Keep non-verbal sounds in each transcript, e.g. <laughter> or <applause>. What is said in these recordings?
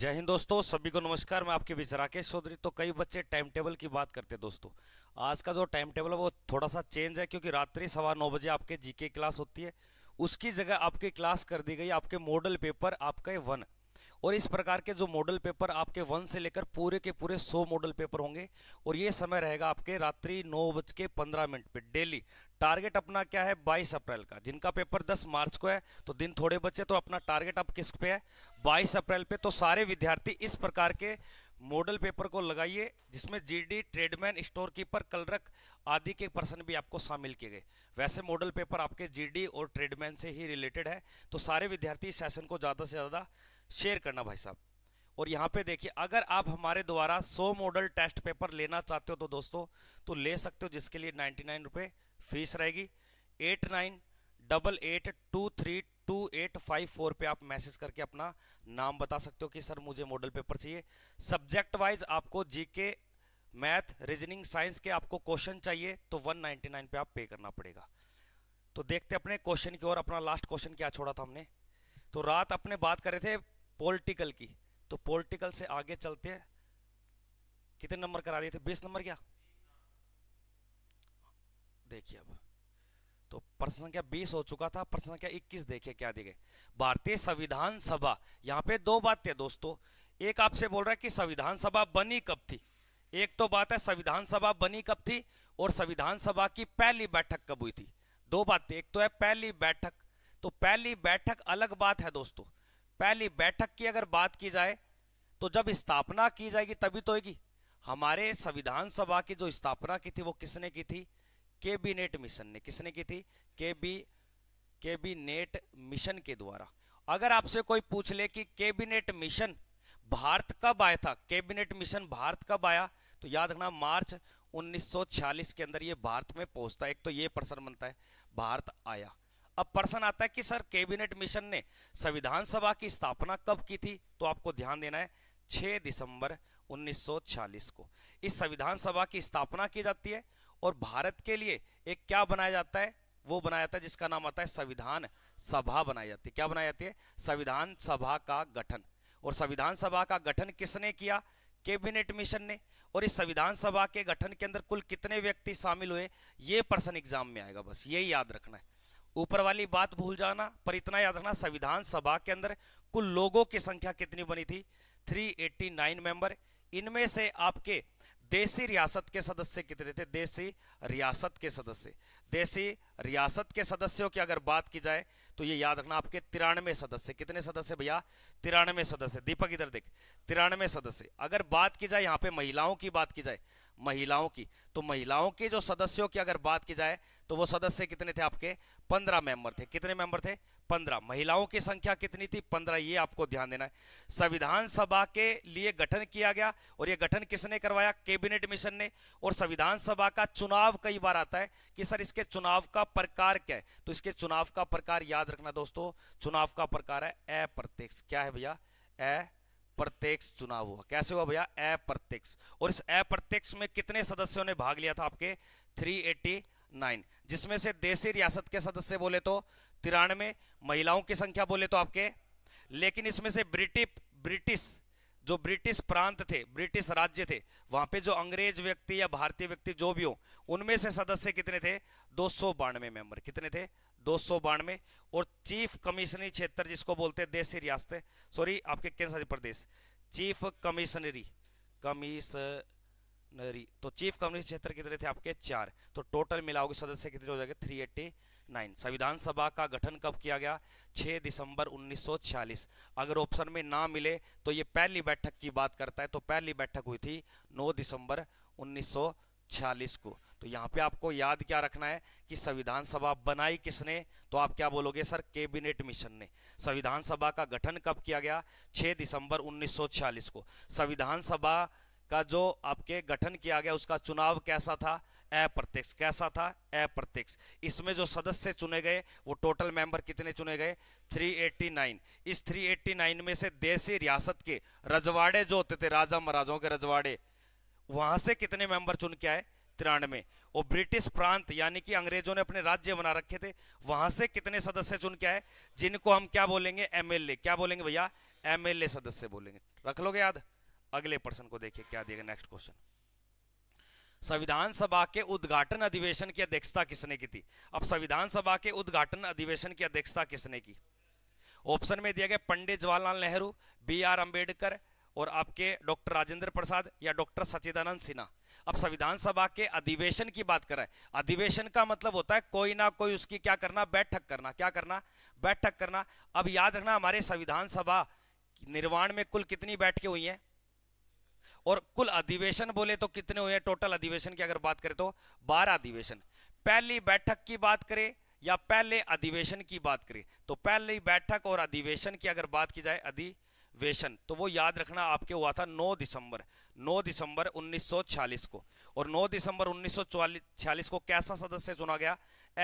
जय हिंद दोस्तों सभी को नमस्कार मैं आपके बीच राकेश चौधरी तो कई बच्चे टाइम टेबल की बात करते हैं दोस्तों आज का जो टाइम टेबल है वो थोड़ा सा चेंज है क्योंकि रात्रि सवा नौ बजे आपके जीके क्लास होती है उसकी जगह आपकी क्लास कर दी गई आपके मॉडल पेपर आपके वन और इस प्रकार के जो मॉडल पेपर आपके वन से लेकर पूरे के पूरे सौ मॉडल पेपर होंगे और ये समय रहेगा आपके रात्रि नौ बज के पंद्रह मिनट पे डेली टारगेट अपना क्या है 22 अप्रैल का जिनका पेपर 10 मार्च को है तो दिन थोड़े बचे तो अपना टारगेट अब किस पे है 22 अप्रैल पे तो सारे विद्यार्थी इस प्रकार के मॉडल पेपर को लगाइए जिसमें GD tradesman store keeper clerk आदि के पर्सन भी आपको शामिल किए गए वैसे मॉडल पेपर आपके जीडी और ट्रेडमैन से ही रिलेटेड है तो सारे विद्यार्थी सेशन को ज़्यादा से ज़्यादा शेयर करना भाई साहब और यहाँ पे देखिए अगर आप हमारे द्वारा 100 मॉडल टेस्ट पेपर लेना चाहते हो तो दोस्तों तो ले सकते हो जिसके लिए नाइन्टी नाइन रुपये फीस रहेगी eight nine double eight two three two eight five four पर आप मैसेज करके अपना नाम बता सकते हो कि सर मुझे मॉडल पेपर चाहिए सब्जेक्ट वाइज आपको जीके मैथ रीजनिंग साइंस के आपको क्वेश्चन चाहिए तो 199 पे आप पे करना पड़ेगा तो देखते अपने क्वेश्चन की ओर अपना लास्ट क्वेश्चन क्या छोड़ा था हमने तो रात अपने बात कर रहे थे पॉलिटिकल की तो पॉलिटिकल से आगे चलते हैं कितने नंबर करा दिए थे बीस नंबर क्या देखिए अब तो प्रश्न संख्या बीस हो चुका था प्रश्न संख्या इक्कीस देखिए क्या दी भारतीय संविधान सभा यहाँ पे दो बातें दोस्तों एक आपसे बोल रहा है कि संविधान सभा बनी कब थी एक तो बात है संविधान सभा बनी कब थी और संविधान सभा की पहली बैठक कब हुई थी दो बातें एक तो है पहली बैठक तो पहली बैठक अलग बात है दोस्तों पहली बैठक की अगर बात की जाए तो जब स्थापना की जाएगी तभी तो होगी हमारे संविधान सभा की जो स्थापना की थी वो किसने की थी केबिनेट मिशन ने किसने की थी केबी केबिनेट मिशन के द्वारा अगर आपसे कोई पूछ ले कि केबिनेट मिशन भारत कब आया था केबिनेट मिशन भारत कब आया तो याद रखना मार्च 1946 के अंदर ये भारत में पहुंचता है एक तो ये प्रश्न बनता है भारत आया अब प्रश्न आता है कि सर कैबिनेट मिशन ने संविधान सभा की स्थापना कब की थी तो आपको ध्यान देना है 6 दिसंबर 1946 को इस संविधान सभा की स्थापना की जाती है और भारत के लिए एक क्या बनाया जाता है वो बनाया जाता है जिसका नाम आता है संविधान सभा बनाई जाती है क्या बनाई जाती है संविधान सभा का गठन और संविधान सभा का गठन किसने किया कैबिनेट मिशन ने और इस संविधान सभा के गठन के अंदर कुल कितने व्यक्ति शामिल हुए ये प्रश्न एग्जाम में आएगा बस ये याद रखना है ऊपर वाली बात भूल जाना पर इतना याद रखना संविधान सभा के अंदर कुल लोगों की संख्या कितनी बनी थी 389 मेंबर इनमें से आपके देसी रियासत के सदस्य कितने थे देसी रियासत के सदस्य देसी रियासत के सदस्यों की अगर बात की जाए तो ये याद रखना आपके तिरानवे सदस्य कितने सदस्य भैया तिरानवे सदस्य दीपक इधर देख तिरानवे सदस्य अगर बात की जाए यहाँ पे महिलाओं की बात की जाए महिलाओं की तो महिलाओं के जो सदस्यों की अगर बात की जाए तो वो सदस्य कितने थे आपके पंद्रह मेंबर थे कितने मेंबर थे पंद्रह महिलाओं की संख्या कितनी थी पंद्रह ये आपको ध्यान देना है संविधान सभा के लिए गठन किया गया और ये गठन किसने करवाया कैबिनेट मिशन ने और संविधान सभा का चुनाव कई बार आता है कि सर इसके चुनाव का प्रकार क्या है तो इसके चुनाव का प्रकार याद रखना दोस्तों चुनाव का प्रकार है अप्रत्यक्ष क्या है भैया अप्रत्यक्ष चुनाव हुआ कैसे हुआ भैया अप्रत्यक्ष और इस अप्रत्यक्ष में कितने सदस्यों ने भाग लिया था आपके थ्री नाइन जिसमें से देसी रियासत के सदस्य बोले तो तिरानवे महिलाओं की संख्या बोले तो आपके लेकिन इसमें से ब्रिटिश ब्रिटिश जो ब्रिटिश प्रांत थे ब्रिटिश राज्य थे वहां पे जो अंग्रेज व्यक्ति या भारतीय व्यक्ति जो भी हो उनमें से सदस्य कितने थे दो सौ मेंबर कितने थे दो सौ और चीफ कमिश्नरी क्षेत्र जिसको बोलते हैं देसी रियासतें सॉरी आपके केंद्र शासित प्रदेश चीफ कमिश्नरी कमीशन नरी तो चीफ कम्युनिस्ट क्षेत्र कितने थे आपके चार तो टोटल मिलाओगे सदस्य कितने हो जाएंगे नाइन संविधान सभा का गठन कब किया गया 6 दिसंबर 1946 अगर ऑप्शन में ना मिले तो ये पहली बैठक की बात करता है तो पहली बैठक हुई थी 9 दिसंबर 1946 को तो यहाँ पे आपको याद क्या रखना है कि संविधान सभा बनाई किसने तो आप क्या बोलोगे सर कैबिनेट मिशन ने संविधान सभा का गठन कब किया गया 6 दिसंबर 1946 को संविधान सभा का जो आपके गठन किया गया उसका चुनाव कैसा था अप्रत्यक्ष कैसा था अप्रत्यक्ष इसमें जो सदस्य चुने गए वो टोटल मेंबर कितने चुने गए 389 इस 389 में से देसी रियासत के रजवाड़े जो होते थे राजा महाराजाओं के रजवाड़े वहां से कितने मेंबर चुन के आए तिरानवे और ब्रिटिश प्रांत यानी कि अंग्रेजों ने अपने राज्य बना रखे थे वहां से कितने सदस्य चुन के आए जिनको हम क्या बोलेंगे एमएलए क्या बोलेंगे भैया एमएलए सदस्य बोलेंगे रख लोगे याद अगले प्रश्न को देखिए क्या देगा नेक्स्ट क्वेश्चन संविधान सभा के उद्घाटन अधिवेशन की अध्यक्षता किसने की थी अब संविधान सभा के उद्घाटन अधिवेशन की अध्यक्षता किसने की ऑप्शन में दिया गया पंडित जवाहरलाल नेहरू बी आर अंबेडकर और आपके डॉक्टर राजेंद्र प्रसाद या डॉक्टर सचिदानंद सिन्हा अब संविधान सभा के अधिवेशन की बात करें अधिवेशन का मतलब होता है कोई ना कोई उसकी क्या करना बैठक करना क्या करना बैठक करना अब याद रखना हमारे संविधान सभा निर्माण में कुल कितनी बैठकें हुई हैं और कुल अधिवेशन बोले तो कितने हुए टोटल अधिवेशन की अगर बात करें तो बारह अधिवेशन पहली बैठक की बात करें या पहले अधिवेशन की बात करें तो पहली बैठक और अधिवेशन की अगर बात की जाए अधिवेशन तो वो याद रखना आपके हुआ था 9 दिसंबर 9 दिसंबर 1946 को और 9 दिसंबर 1946 को कैसा सदस्य चुना गया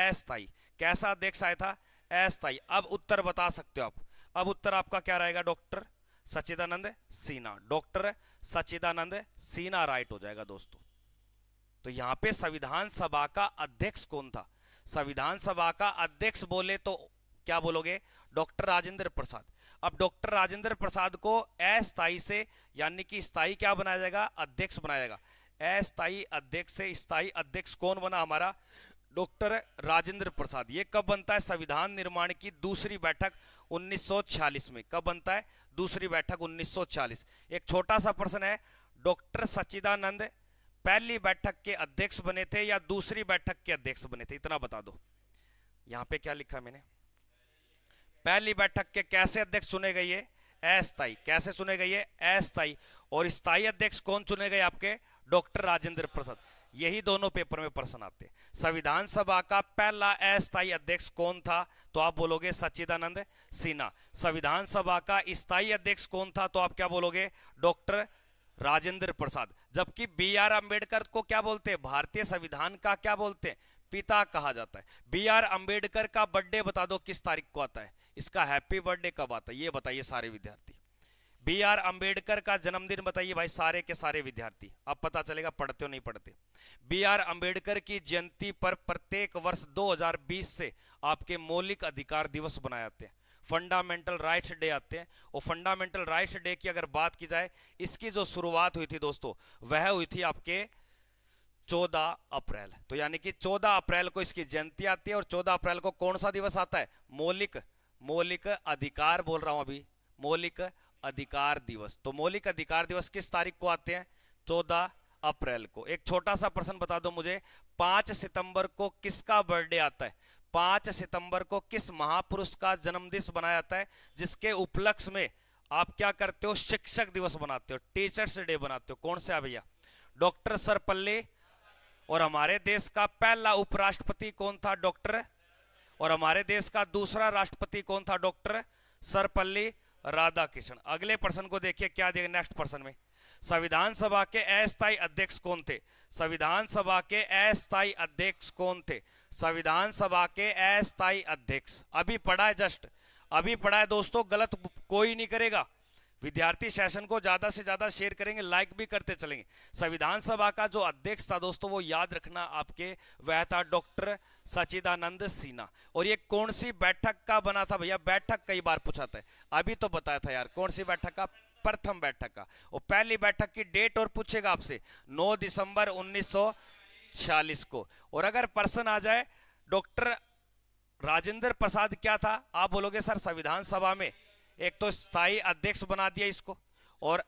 अस्थाई कैसा अध्यक्ष आया था अस्थाई अब उत्तर बता सकते हो आप अब उत्तर आपका क्या रहेगा doctor Sachchidananda Sinha doctor Sachchidananda Sinha right हो जाएगा दोस्तों तो यहां पे संविधान सभा का अध्यक्ष कौन था संविधान सभा का अध्यक्ष बोले तो क्या बोलोगे डॉक्टर राजेंद्र प्रसाद अब डॉक्टर राजेंद्र प्रसाद को अस्थाई से यानी कि स्थाई क्या बनाया जाएगा अध्यक्ष बनाया जाएगा अस्थाई अध्यक्ष से स्थाई अध्यक्ष कौन बना हमारा डॉक्टर राजेंद्र प्रसाद ये कब बनता है संविधान निर्माण की दूसरी बैठक 1946 में कब बनता है दूसरी बैठक 1940 एक छोटा सा प्रश्न है डॉक्टर सच्चिदानंद पहली बैठक के अध्यक्ष बने थे या दूसरी बैठक के अध्यक्ष बने थे इतना बता दो यहां पे क्या लिखा मैंने पहली बैठक के कैसे अध्यक्ष चुने गए अस्थाई कैसे चुने गए अस्थाई और स्थायी अध्यक्ष कौन चुने गए आपके डॉक्टर राजेंद्र प्रसाद यही दोनों पेपर में प्रश्न आते संविधान सभा का पहला अस्थायी अध्यक्ष कौन था तो आप बोलोगे सच्चिदानंद सिन्हा संविधान सभा का स्थायी अध्यक्ष कौन था तो आप क्या बोलोगे डॉक्टर राजेंद्र प्रसाद जबकि बी आर अम्बेडकर को क्या बोलते हैं भारतीय संविधान का क्या बोलते हैं पिता कहा जाता है बी आर अम्बेडकर का बर्थडे बता दो किस तारीख को आता है इसका हैप्पी बर्थडे कब आता है ये बताइए सारे विद्यार्थी बी आर अंबेडकर का जन्मदिन बताइए भाई सारे के सारे विद्यार्थी अब पता चलेगा पढ़ते हो नहीं पढ़ते बी आर अंबेडकर की जयंती पर प्रत्येक वर्ष 2020 से आपके मौलिक अधिकार दिवस बनाए जाते हैं फंडामेंटल राइट डे आते हैं और फंडामेंटल राइट डे की अगर बात की जाए इसकी जो शुरुआत हुई थी दोस्तों वह हुई थी आपके 14 अप्रैल तो यानी कि 14 अप्रैल को इसकी जयंती आती है और 14 अप्रैल को कौन सा दिवस आता है मौलिक मौलिक अधिकार बोल रहा हूं अभी मौलिक अधिकार दिवस तो मौलिक अधिकार दिवस किस तारीख को आते हैं चौदह अप्रैल को एक छोटा सा प्रश्न बता दो मुझे पांच सितंबर को किसका बर्थडे आता है पांच सितंबर को किस महापुरुष का जन्मदिन बनाया जाता है जिसके उपलक्ष में आप क्या करते हो शिक्षक दिवस बनाते हो टीचर्स डे बनाते हो कौन से भैया डॉक्टर सरपल्ली और हमारे देश का पहला उपराष्ट्रपति कौन था डॉक्टर और हमारे देश का दूसरा राष्ट्रपति कौन था डॉक्टर सरपल्ली राधा कृष्ण अगले पर्सन को देखिए क्या देगा नेक्स्ट पर्सन में संविधान सभा के अस्थायी अध्यक्ष कौन थे संविधान सभा के अस्थायी अध्यक्ष कौन थे संविधान सभा के अस्थायी अध्यक्ष अभी पढ़ा है जस्ट अभी पढ़ा है दोस्तों गलत कोई नहीं करेगा विद्यार्थी सेशन को ज़्यादा से ज़्यादा शेयर करेंगे लाइक भी करते चलेंगे संविधान सभा का जो अध्यक्ष था दोस्तों वो याद रखना आपके वह था डॉक्टर सचिदानंद सिन्हा और ये कौन सी बैठक का बना था भैया बैठक कई बार पूछा था अभी तो बताया था यार कौन सी बैठक का प्रथम बैठक का और पहली बैठक की डेट और पूछेगा आपसे नौ दिसंबर उन्नीस को और अगर पर्सन आ जाए डॉक्टर राजेंद्र प्रसाद क्या था आप बोलोगे सर संविधान सभा में एक तो स्थायी अध्यक्ष बना दिया इसको और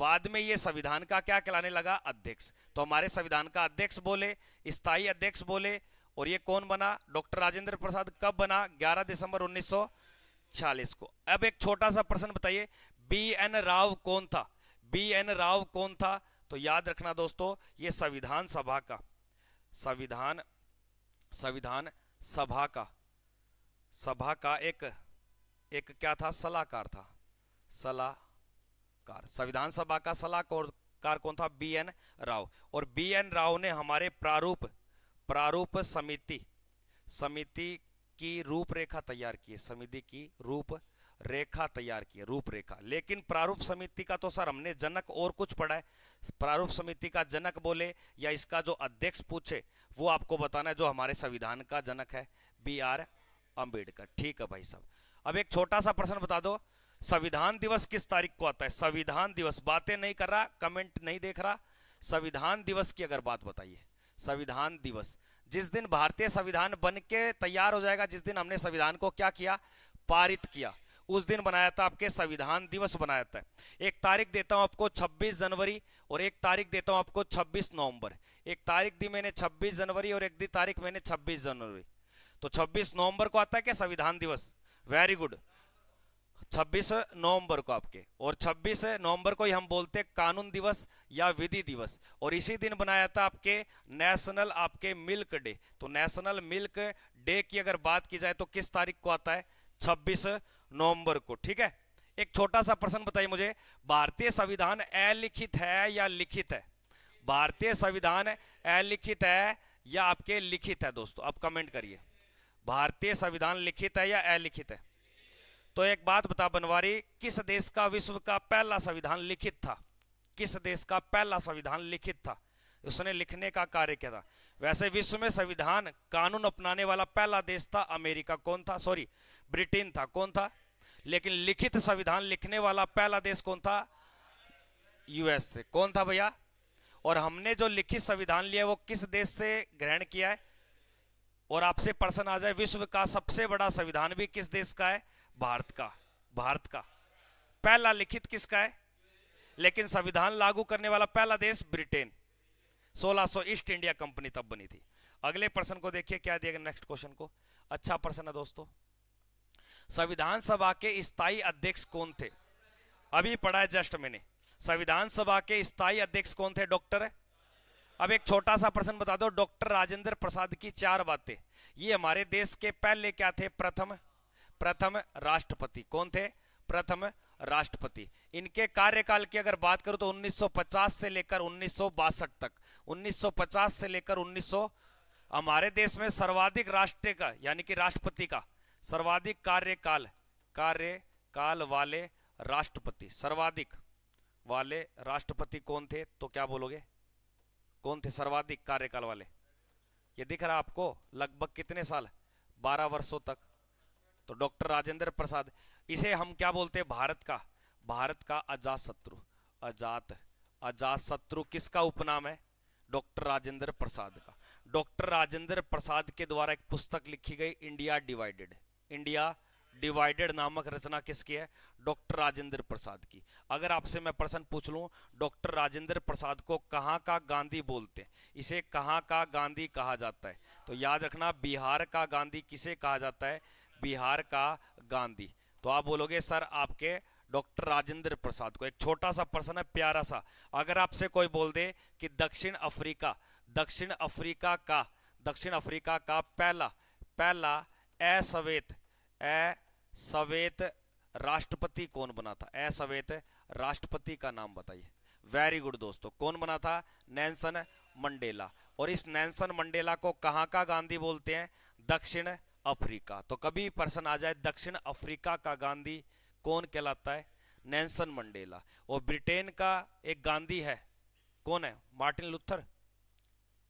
बाद में ये संविधान का क्या कहलाने लगा अध्यक्ष तो हमारे संविधान का अध्यक्ष बोले स्थायी अध्यक्ष बोले और ये कौन बना डॉक्टर राजेंद्र प्रसाद कब बना 11 दिसंबर 1946 को अब एक छोटा सा प्रश्न बताइए बी एन राव कौन था बी एन राव कौन था तो याद रखना दोस्तों ये संविधान सभा का संविधान संविधान सभा का सभा का एक एक क्या था सलाहकार था सलाहकार संविधान सभा का सलाहकार कौन था बी एन राव और बी एन राव ने हमारे प्रारूप प्रारूप समिति समिति की रूपरेखा तैयार की समिति की रूप रेखा तैयार की रूपरेखा लेकिन प्रारूप समिति का तो सर हमने जनक और कुछ पढ़ा है प्रारूप समिति का जनक बोले या इसका जो अध्यक्ष पूछे वो आपको बताना है जो हमारे संविधान का जनक है बी आर अम्बेडकर ठीक है भाई साहब अब एक छोटा सा प्रश्न बता दो संविधान दिवस किस तारीख को आता है संविधान दिवस बातें नहीं कर रहा कमेंट नहीं देख रहा संविधान दिवस की अगर बात बताइए संविधान दिवस जिस दिन भारतीय संविधान बन के तैयार हो जाएगा जिस दिन हमने संविधान को क्या किया पारित किया उस दिन बनाया था आपके संविधान दिवस बनाया था एक तारीख देता हूं आपको 26 जनवरी और एक तारीख देता हूं आपको 26 नवंबर एक तारीख दी मैंने 26 जनवरी और एक दी तारीख मैंने 26 जनवरी तो 26 नवंबर को आता है क्या संविधान दिवस वेरी गुड 26 नवंबर को आपके और 26 नवंबर को ही हम बोलते हैं कानून दिवस या विधि दिवस और इसी दिन बनाया था आपके नेशनल आपके मिल्क डे तो नेशनल मिल्क डे की अगर बात की जाए तो किस तारीख को आता है 26 नवंबर को ठीक है एक छोटा सा प्रश्न बताइए मुझे भारतीय संविधान अलिखित है या लिखित है भारतीय संविधान अलिखित है या आपके लिखित है दोस्तों आप कमेंट करिए भारतीय संविधान लिखित है या अलिखित है तो एक बात बता बनवारी किस देश का विश्व का पहला संविधान लिखित था किस देश का पहला संविधान लिखित था उसने लिखने का कार्य किया था वैसे विश्व में संविधान कानून अपनाने वाला पहला देश था अमेरिका कौन था सॉरी ब्रिटेन था कौन था लेकिन लिखित संविधान लिखने वाला पहला देश कौन था यूएस से कौन था भैया और हमने जो लिखित संविधान लिया वो किस देश से ग्रहण किया है और आपसे प्रश्न आ जाए विश्व का सबसे बड़ा संविधान भी किस देश का है भारत का भारत का पहला लिखित किसका है लेकिन संविधान लागू करने वाला पहला देश ब्रिटेन 1600 ईस्ट इंडिया कंपनी तब बनी थी अगले प्रश्न को देखिए क्या दिया नेक्स्ट क्वेश्चन को अच्छा प्रश्न है दोस्तों संविधान सभा के स्थायी अध्यक्ष कौन थे अभी पढ़ा है जस्ट मैंने संविधान सभा के स्थायी अध्यक्ष कौन थे डॉक्टर अब एक छोटा सा प्रश्न बता दो डॉक्टर राजेंद्र प्रसाद की चार बातें ये हमारे देश के पहले क्या थे प्रथम प्रथम राष्ट्रपति कौन थे प्रथम राष्ट्रपति इनके कार्यकाल की अगर बात करूं तो 1950 से लेकर उन्नीस तक 1950 से लेकर 1900 हमारे देश में सर्वाधिक राष्ट्र का यानी कि राष्ट्रपति का सर्वाधिक कार्यकाल कार्यकाल वाले राष्ट्रपति सर्वाधिक वाले राष्ट्रपति कौन थे तो क्या बोलोगे कौन थे सर्वाधिक कार्यकाल वाले ये दिख रहा आपको लगभग कितने साल बारह वर्षों तक तो डॉक्टर राजेंद्र प्रसाद इसे हम क्या बोलते हैं भारत का भारत का अजात शत्रु अजात अजात शत्रु किसका उपनाम है डॉक्टर राजेंद्र प्रसाद का डॉक्टर राजेंद्र प्रसाद के द्वारा एक पुस्तक लिखी गई इंडिया डिवाइडेड इंडिया डिवाइडेड नामक रचना किसकी है डॉक्टर राजेंद्र प्रसाद की अगर आपसे मैं प्रश्न पूछ लूँ डॉक्टर राजेंद्र प्रसाद को कहाँ का गांधी बोलते हैं इसे कहाँ का गांधी कहा जाता है तो याद रखना बिहार का गांधी किसे कहा जाता है बिहार का गांधी तो आप बोलोगे सर आपके डॉक्टर राजेंद्र प्रसाद को एक छोटा सा प्रश्न है प्यारा सा अगर आपसे कोई बोल दे कि दक्षिण अफ्रीका दक्षिण अफ्रीका का दक्षिण अफ्रीका का पहला पहला अश्वेत सवेत राष्ट्रपति कौन बना था सवेत राष्ट्रपति का नाम बताइए वेरी गुड दोस्तों कौन बना था नैनसन मंडेला और इस नैनसन मंडेला को कहाँ का गांधी बोलते हैं दक्षिण अफ्रीका तो कभी प्रश्न आ जाए दक्षिण अफ्रीका का गांधी कौन कहलाता है नैनसन मंडेला और ब्रिटेन का एक गांधी है कौन है मार्टिन लुथर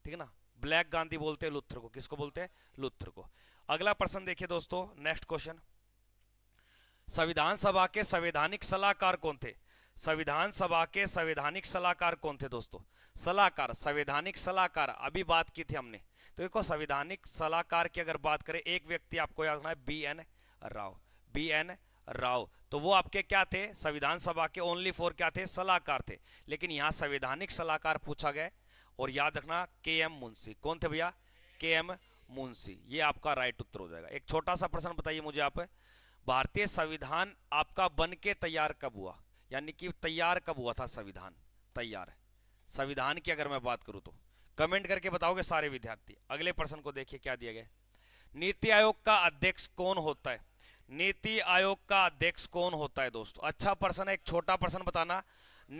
ठीक है ना ब्लैक गांधी बोलते हैं लुथर को किसको बोलते हैं लुथर को अगला प्रश्न देखिए दोस्तों नेक्स्ट क्वेश्चन संविधान सभा के संवैधानिक सलाहकार कौन थे संविधान सभा के संवैधानिक सलाहकार कौन थे दोस्तों सलाहकार संवैधानिक सलाहकार अभी बात की थी हमने तो देखो संवैधानिक सलाहकार की अगर बात करें एक व्यक्ति आपको याद रखना है B N Rao B N Rao तो वो आपके क्या थे संविधान सभा के ओनली फोर क्या थे सलाहकार थे लेकिन यहाँ संवैधानिक सलाहकार पूछा गया और याद रखना के एम मुंशी कौन थे भैया के एम मुंशी ये आपका राइट उत्तर हो जाएगा एक छोटा सा प्रश्न बताइए मुझे आप भारतीय संविधान आपका बन के तैयार कब हुआ यानी कि तैयार कब हुआ था संविधान तैयार संविधान की अगर मैं बात करूं तो कमेंट करके बताओगे सारे विद्यार्थी अगले प्रश्न को देखिए क्या दिया गया नीति आयोग का अध्यक्ष कौन होता है नीति आयोग का अध्यक्ष कौन होता है दोस्तों अच्छा प्रश्न है एक छोटा प्रश्न बताना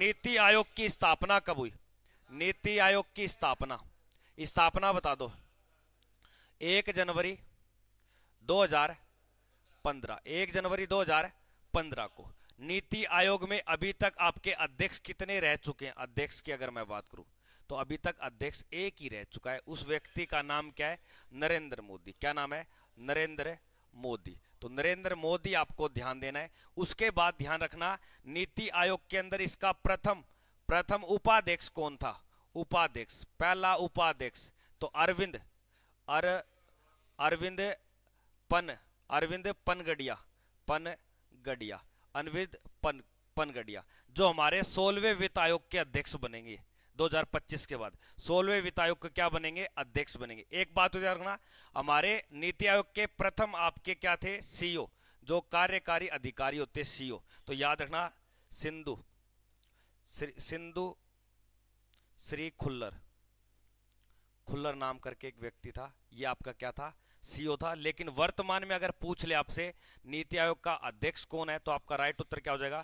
नीति आयोग की स्थापना कब हुई नीति आयोग की स्थापना स्थापना बता दो एक जनवरी 2000 2015 एक जनवरी 2015 को नीति आयोग में अभी तक आपके अध्यक्ष कितने रह चुके हैं अध्यक्ष की अगर मैं बात करूं तो अभी तक अध्यक्ष एक ही रह चुका है उस व्यक्ति का नाम क्या है नरेंद्र मोदी क्या नाम है नरेंद्र मोदी तो नरेंद्र मोदी आपको ध्यान देना है उसके बाद ध्यान रखना नीति आयोग के अंदर इसका प्रथम प्रथम उपाध्यक्ष कौन था उपाध्यक्ष पहला उपाध्यक्ष तो अरविंद अर अरविंद पन अरविंद पनगडिया पनगडिया अनविद पन पनगडिया जो हमारे सोलवे वित्त आयोग के अध्यक्ष बनेंगे 2025 के बाद सोलवे वित्त आयोग के क्या बनेंगे अध्यक्ष बनेंगे एक बात याद रखना हमारे नीति आयोग के प्रथम आपके क्या थे सीईओ जो कार्यकारी अधिकारी होते सीईओ तो याद रखना सिंधु सिंधु श्री खुल्लर खुल्लर नाम करके एक व्यक्ति था ये आपका क्या था सीईओ था लेकिन वर्तमान में अगर पूछ ले आपसे नीति आयोग का अध्यक्ष कौन है तो आपका राइट उत्तर क्या हो जाएगा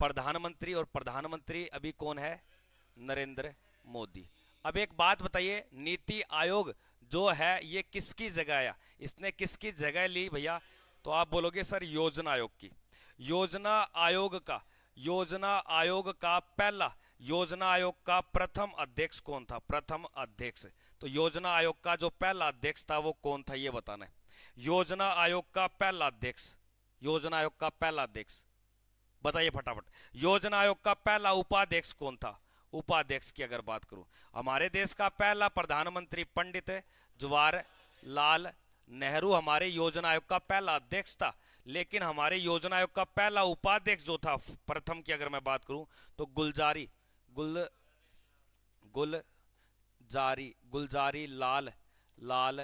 प्रधानमंत्री और प्रधानमंत्री अभी कौन है नरेंद्र मोदी अब एक बात बताइए नीति आयोग जो है ये किसकी जगह आया इसने किसकी जगह ली भैया तो आप बोलोगे सर योजना आयोग की योजना आयोग का योजना आयोग का पहला योजना आयोग का प्रथम अध्यक्ष कौन था प्रथम अध्यक्ष तो योजना आयोग का जो पहला अध्यक्ष था वो कौन था ये बताना है योजना आयोग का पहला अध्यक्ष योजना आयोग का पहला अध्यक्ष बताइए फटाफट योजना आयोग का पहला उपाध्यक्ष कौन था उपाध्यक्ष की अगर बात करूं हमारे देश का पहला प्रधानमंत्री पंडित जवाहर लाल नेहरू हमारे योजना आयोग का पहला अध्यक्ष था लेकिन हमारे योजना आयोग का पहला उपाध्यक्ष जो था प्रथम की अगर मैं बात करूं तो गुलजारी गुल गुल जारी गुलजारी लाल लाल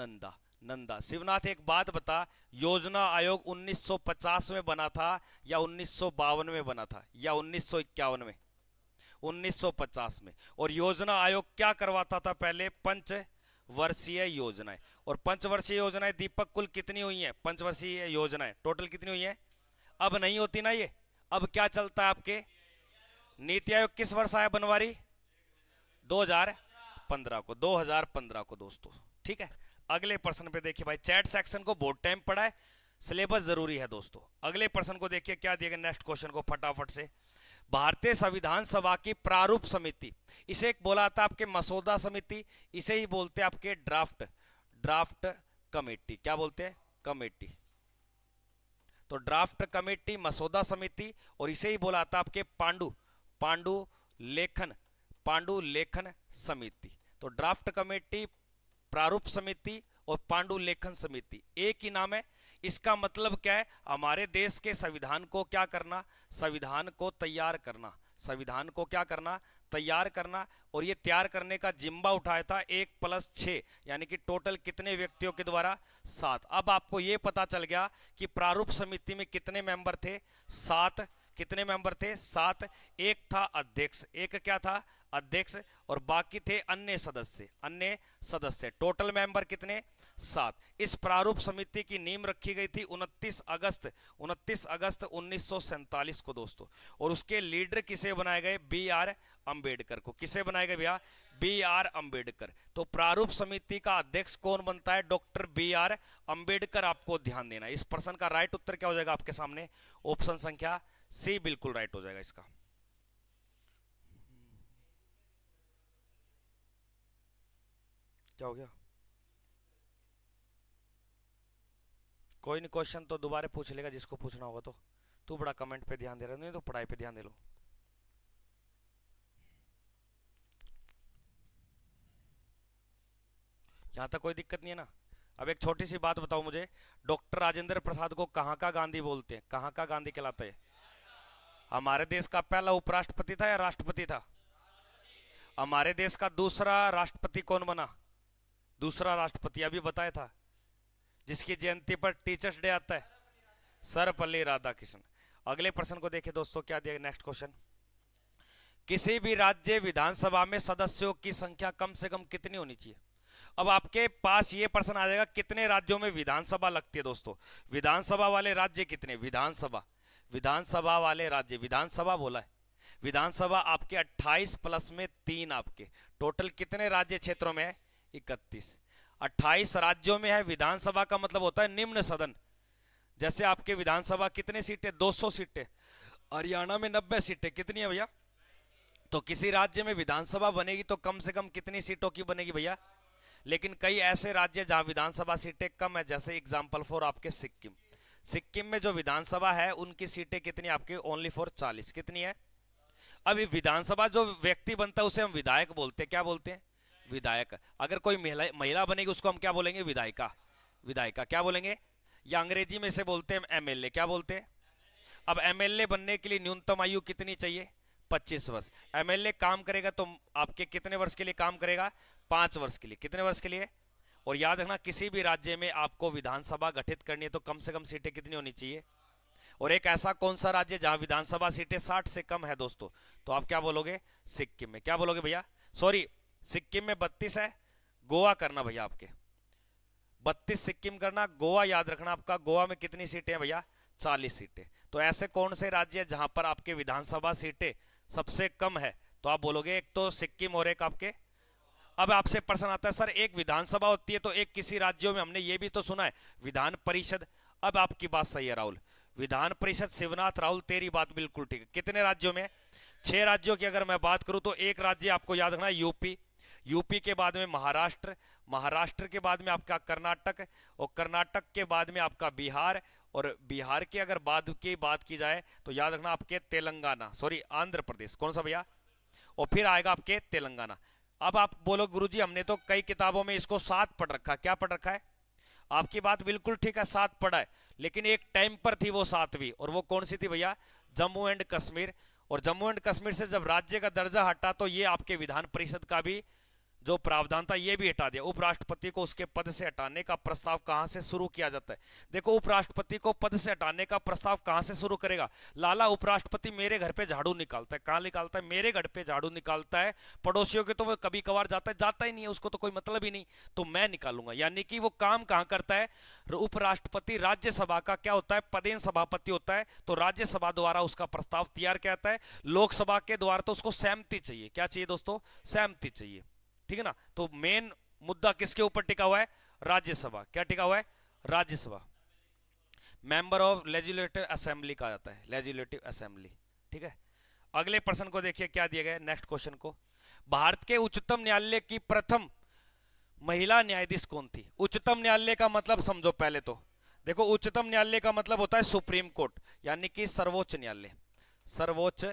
नंदा नंदा शिवनाथ एक बात बता योजना आयोग 1950 में बना था या उन्नीस में बना था या उन्नीस में 1950 में और योजना आयोग क्या करवाता था पहले पंच वर्षीय योजनाएं और पंचवर्षीय योजनाएं दीपक कुल कितनी हुई है पंचवर्षीय योजनाएं टोटल कितनी हुई है अब नहीं होती ना ये अब क्या चलता है आपके नीति आयोग किस वर्ष आया बनवारी 2000 पंद्रह को 2015 को दोस्तों ठीक है अगले प्रश्न पे देखिए भाई चैट सेक्शन को बोर्ड टाइम पढ़ा है सिलेबस जरूरी है दोस्तों अगले प्रश्न को देखिए क्या दिया नेक्स्ट क्वेश्चन को फटाफट से भारतीय संविधान सभा की प्रारूप समिति इसे एक बोला था आपके मसौदा समिति इसे ही बोलते हैं आपके ड्राफ्ट ड्राफ्ट कमेटी क्या बोलते हैं कमेटी तो ड्राफ्ट कमेटी मसौदा समिति और इसे ही बोला था आपके पांडु पांडु लेखन पांडु लेखन समिति तो ड्राफ्ट कमेटी प्रारूप समिति और पांडु लेखन समिति एक ही नाम है इसका मतलब क्या है हमारे देश के संविधान को क्या करना संविधान को तैयार करना संविधान को क्या करना तैयार करना और ये तैयार करने का जिम्बा उठाया था एक प्लस छ यानी कि टोटल कितने व्यक्तियों के द्वारा सात अब आपको ये पता चल गया कि प्रारूप समिति में कितने मेंबर थे सात कितने मेंबर थे सात एक था अध्यक्ष एक क्या था अध्यक्ष और बाकी थे अन्य सदस्य अन्य सदस्य टोटल मेंबर कितने सात इस प्रारूप समिति की नीम रखी गई थी 29 अगस्त 29 अगस्त उन्नीस को दोस्तों और उसके लीडर किसे बनाए गए बी आर अम्बेडकर को किसे बनाए गए भैया बी आर अम्बेडकर तो प्रारूप समिति का अध्यक्ष कौन बनता है डॉक्टर बी आर अम्बेडकर आपको ध्यान देना इस प्रश्न का राइट उत्तर क्या हो जाएगा आपके सामने ऑप्शन संख्या सी बिल्कुल राइट हो जाएगा इसका क्या हो गया कोई नहीं क्वेश्चन तो दोबारा पूछ लेगा जिसको पूछना होगा तो तू बड़ा कमेंट पे ध्यान दे रहा नहीं तो पढ़ाई पे ध्यान दे लो यहां तक कोई दिक्कत नहीं है ना अब एक छोटी सी बात बताओ मुझे डॉक्टर राजेंद्र प्रसाद को कहां का गांधी बोलते हैं कहां का गांधी कहलाता है हमारे देश का पहला उपराष्ट्रपति था या राष्ट्रपति था हमारे देश का दूसरा राष्ट्रपति कौन बना दूसरा राष्ट्रपति अभी बताया था जिसकी जयंती पर टीचर्स डे आता है सर्वपल्ली राधाकृष्ण अगले प्रश्न को देखे दोस्तों क्या दिया नेक्स्ट क्वेश्चन किसी भी राज्य विधानसभा में सदस्यों की संख्या कम से कम कितनी होनी चाहिए अब आपके पास ये प्रश्न आ जाएगा कितने राज्यों में विधानसभा लगती है दोस्तों विधानसभा वाले राज्य कितने विधानसभा विधानसभा वाले राज्य विधानसभा बोला है विधानसभा आपके 28 प्लस में तीन आपके टोटल कितने राज्य क्षेत्रों में है इकतीस अट्ठाईस राज्यों में है विधानसभा का मतलब होता है निम्न सदन जैसे आपके विधानसभा कितने सीटें दो सौ सीटें हरियाणा में नब्बे सीटें कितनी है भैया तो किसी राज्य में विधानसभा बनेगी तो कम से कम कितनी सीटों की बनेगी भैया लेकिन कई ऐसे राज्य जहां विधानसभा सीटें कम है जैसे एग्जाम्पल फॉर आपके सिक्किम सिक्किम में जो विधानसभा है उनकी सीटें कितनी आपके ओनली फॉर चालीस कितनी है अभी विधानसभा जो व्यक्ति बनता है उसे हम विधायक बोलते हैं क्या बोलते हैं विधायक अगर कोई महिला महिला बनेगी उसको हम क्या बोलेंगे विधायिका विधायिका क्या बोलेंगे या अंग्रेजी में से बोलते हैं एमएलए क्या बोलते हैं अब एमएलए बनने के लिए न्यूनतम आयु कितनी चाहिए 25 वर्ष एमएलए काम करेगा तो आपके कितने वर्ष के लिए काम करेगा पांच वर्ष के लिए कितने वर्ष के लिए और याद रखना किसी भी राज्य में आपको विधानसभा गठित करनी है तो कम से कम सीटें कितनी होनी चाहिए और एक ऐसा कौन सा राज्य जहां विधानसभा सीटें 60 से कम है दोस्तों तो आप क्या बोलोगे सिक्किम में क्या बोलोगे भैया सॉरी सिक्किम में बत्तीस है गोवा करना भैया आपके बत्तीस सिक्किम करना गोवा याद रखना आपका गोवा में कितनी सीटें हैं भैया चालीस सीटें तो ऐसे कौन से राज्य है जहां पर आपके विधानसभा सीटें सबसे कम है तो आप बोलोगे एक तो सिक्किम और एक आपके अब आपसे प्रश्न आता है सर एक विधानसभा होती है तो एक किसी राज्यों में हमने ये भी तो सुना है विधान परिषद अब आपकी बात सही है राहुल विधान परिषद शिवनाथ राहुल तेरी बात बिल्कुल ठीक है कितने राज्यों में छह राज्यों की अगर मैं बात करूं तो एक राज्य आपको याद रखना यूपी यूपी के बाद में महाराष्ट्र महाराष्ट्र के बाद में आपका कर्नाटक और कर्नाटक के बाद में आपका बिहार और बिहार के अगर बाद की बात की जाए तो याद रखना आपके तेलंगाना सॉरी आंध्र प्रदेश कौन सा भैया और फिर आएगा आपके तेलंगाना अब आप बोलो गुरुजी हमने तो कई किताबों में इसको सात पढ़ रखा क्या पढ़ रखा है आपकी बात बिल्कुल ठीक है सात पढ़ा है लेकिन एक टाइम पर थी वो सातवीं और वो कौन सी थी भैया जम्मू एंड कश्मीर और जम्मू एंड कश्मीर से जब राज्य का दर्जा हटा तो ये आपके विधान परिषद का भी जो प्रावधान था यह भी हटा दिया उपराष्ट्रपति को उसके पद से हटाने का प्रस्ताव कहां से शुरू किया जाता है देखो उपराष्ट्रपति को पद से हटाने का प्रस्ताव कहां से शुरू करेगा लाला उपराष्ट्रपति मेरे घर पे झाड़ू निकालता है कहां निकालता है मेरे घर पे झाड़ू निकालता है पड़ोसियों के तो वो कभी कभार जाता है जाता ही नहीं है उसको तो कोई मतलब ही नहीं तो मैं निकालूंगा यानी कि वो काम कहां करता है उपराष्ट्रपति राज्यसभा का क्या होता है पदेन सभापति होता है तो राज्यसभा द्वारा उसका प्रस्ताव तैयार किया जाता है लोकसभा के द्वारा तो उसको सहमति चाहिए क्या चाहिए दोस्तों सहमति चाहिए ठीक है ना तो मेन मुद्दा किसके ऊपर टिका हुआ है राज्यसभा क्या टिका हुआ है Rajya Sabha member of legislative assembly कहा जाता है लेजिस्लेटिव असेंबली ठीक है अगले प्रश्न को देखिए क्या दिया गया नेक्स्ट क्वेश्चन को भारत के उच्चतम न्यायालय की प्रथम महिला न्यायाधीश कौन थी उच्चतम न्यायालय का मतलब समझो पहले तो देखो उच्चतम न्यायालय का मतलब होता है सुप्रीम कोर्ट यानी कि सर्वोच्च न्यायालय सर्वोच्च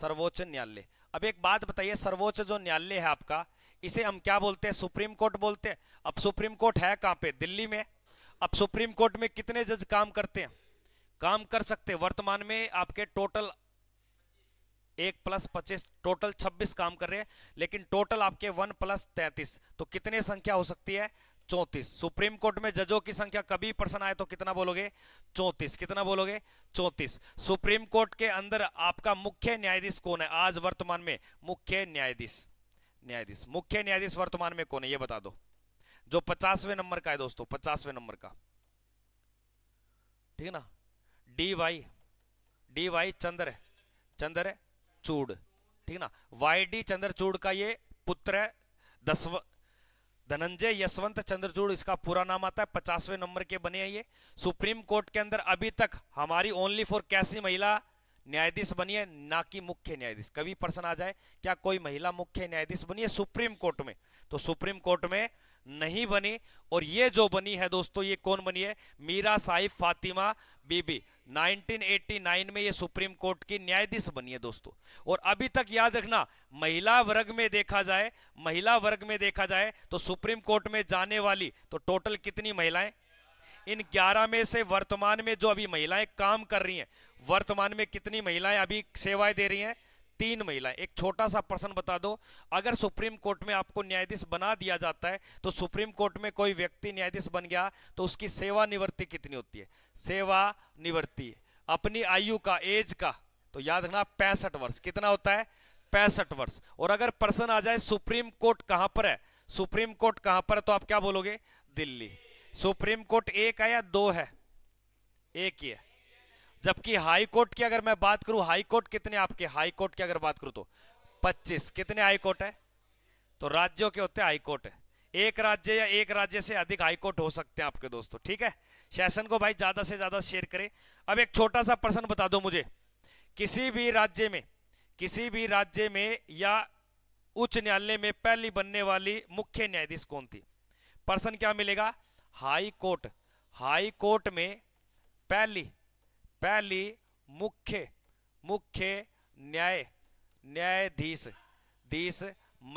सर्वोच्च न्यायालय अब एक बात बताइए सर्वोच्च जो न्यायालय है आपका इसे हम क्या बोलते हैं सुप्रीम कोर्ट बोलते हैं अब सुप्रीम कोर्ट है कहां पे दिल्ली में अब सुप्रीम कोर्ट में कितने जज काम करते हैं काम कर सकते वर्तमान में आपके टोटल एक प्लस पच्चीस टोटल छब्बीस काम कर रहे हैं लेकिन टोटल आपके वन प्लस तैतीस तो कितने संख्या हो सकती है चौंतीस सुप्रीम कोर्ट में जजों की संख्या कभी प्रश्न आए तो कितना बोलोगे चौंतीस कितना बोलोगे चौंतीस सुप्रीम कोर्ट के अंदर आपका मुख्य न्यायाधीश कौन है आज वर्तमान में मुख्य न्यायाधीश न्यायाधीश मुख्य न्यायाधीश वर्तमान में कौन है यह बता दो जो पचासवें नंबर का है दोस्तों पचासवें नंबर का ठीक है ना D Y D Y Chandra Chandrachud ठीक ना वाई डी चंद्रचूड़ का ये पुत्र है दसव धनंजय यशवंत चंद्रचूड़ इसका पूरा नाम आता है पचासवें नंबर के बने हैं ये सुप्रीम कोर्ट के अंदर अभी तक हमारी ओनली फॉर कैसी महिला न्यायाधीश बनी है ना कि मुख्य न्यायाधीश कभी प्रश्न आ जाए क्या कोई महिला मुख्य न्यायाधीश बनी है सुप्रीम कोर्ट में तो सुप्रीम कोर्ट में नहीं बनी और ये जो बनी है दोस्तों ये कौन बनी है मीरा साहिब फातिमा बीबी 1989 में ये सुप्रीम कोर्ट की न्यायाधीश बनी है दोस्तों और अभी तक याद रखना महिला वर्ग में देखा जाए महिला वर्ग में देखा जाए तो सुप्रीम कोर्ट में जाने वाली तो टोटल कितनी महिलाएं इन 11 में से वर्तमान में जो अभी महिलाएं काम कर रही हैं वर्तमान में कितनी महिलाएं अभी सेवाएं दे रही हैं तीन महिलाएं एक छोटा सा प्रश्न बता दो अगर सुप्रीम कोर्ट में आपको न्यायाधीश बना दिया जाता है तो सुप्रीम कोर्ट में कोई व्यक्ति न्यायाधीश बन गया तो उसकी सेवा निवृत्ति कितनी होती है सेवा निवृत्ति अपनी आयु का एज का तो याद रखना पैंसठ वर्ष कितना होता है पैंसठ वर्ष और अगर प्रश्न आ जाए सुप्रीम कोर्ट कहां पर है सुप्रीम कोर्ट कहां पर है तो आप क्या बोलोगे दिल्ली सुप्रीम कोर्ट एक है या दो है एक ही है जबकि हाई कोर्ट की अगर मैं बात करूं हाई कोर्ट कितने आपके हाई कोर्ट की अगर बात करूं तो 25 कितने हाई कोर्ट है तो राज्यों के होते हाई कोर्ट है एक राज्य या एक राज्य से अधिक हाई कोर्ट हो सकते हैं आपके दोस्तों ठीक है सेशन को भाई ज्यादा से ज्यादा शेयर करें अब एक छोटा सा प्रश्न बता दो मुझे किसी भी राज्य में किसी भी राज्य में या उच्च न्यायालय में पहली बनने वाली मुख्य न्यायाधीश कौन थी प्रश्न क्या मिलेगा हाई कोर्ट हाई कोर्ट में पहली पहली मुख्य मुख्य न्याय न्यायधीश धीश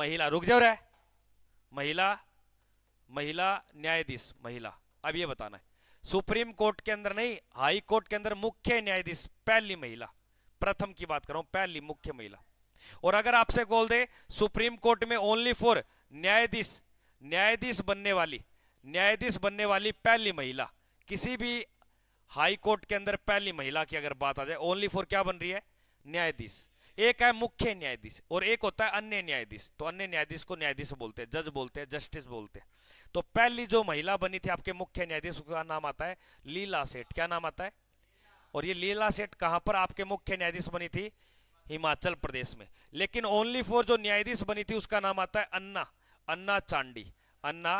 महिला रुक जाओ रहा है महिला महिला न्यायाधीश महिला अब ये बताना है सुप्रीम कोर्ट के अंदर नहीं हाई कोर्ट के अंदर मुख्य न्यायाधीश पहली महिला प्रथम की बात कर रहा हूं पहली मुख्य महिला और अगर आपसे बोल दे सुप्रीम कोर्ट में ओनली फॉर न्यायाधीश न्यायाधीश बनने वाली न्यायाधीश बनने वाली पहली महिला किसी भी हाई कोर्ट के अंदर पहली महिला की अगर बात आ जाए ओनली फॉर क्या बन रही है न्यायाधीश एक है मुख्य न्यायाधीश और एक होता है अन्य न्यायाधीश तो अन्य न्यायाधीश को न्यायाधीश बोलते हैं जज बोलते हैं जस्टिस बोलते हैं तो पहली जो महिला बनी थी आपके मुख्य न्यायाधीश का नाम आता है लीला सेठ क्या नाम आता है और ये लीला सेठ कहां पर आपके मुख्य न्यायाधीश बनी थी हिमाचल प्रदेश में लेकिन ओनली फॉर जो न्यायाधीश बनी थी उसका नाम आता है अन्ना अन्ना चांडी अन्ना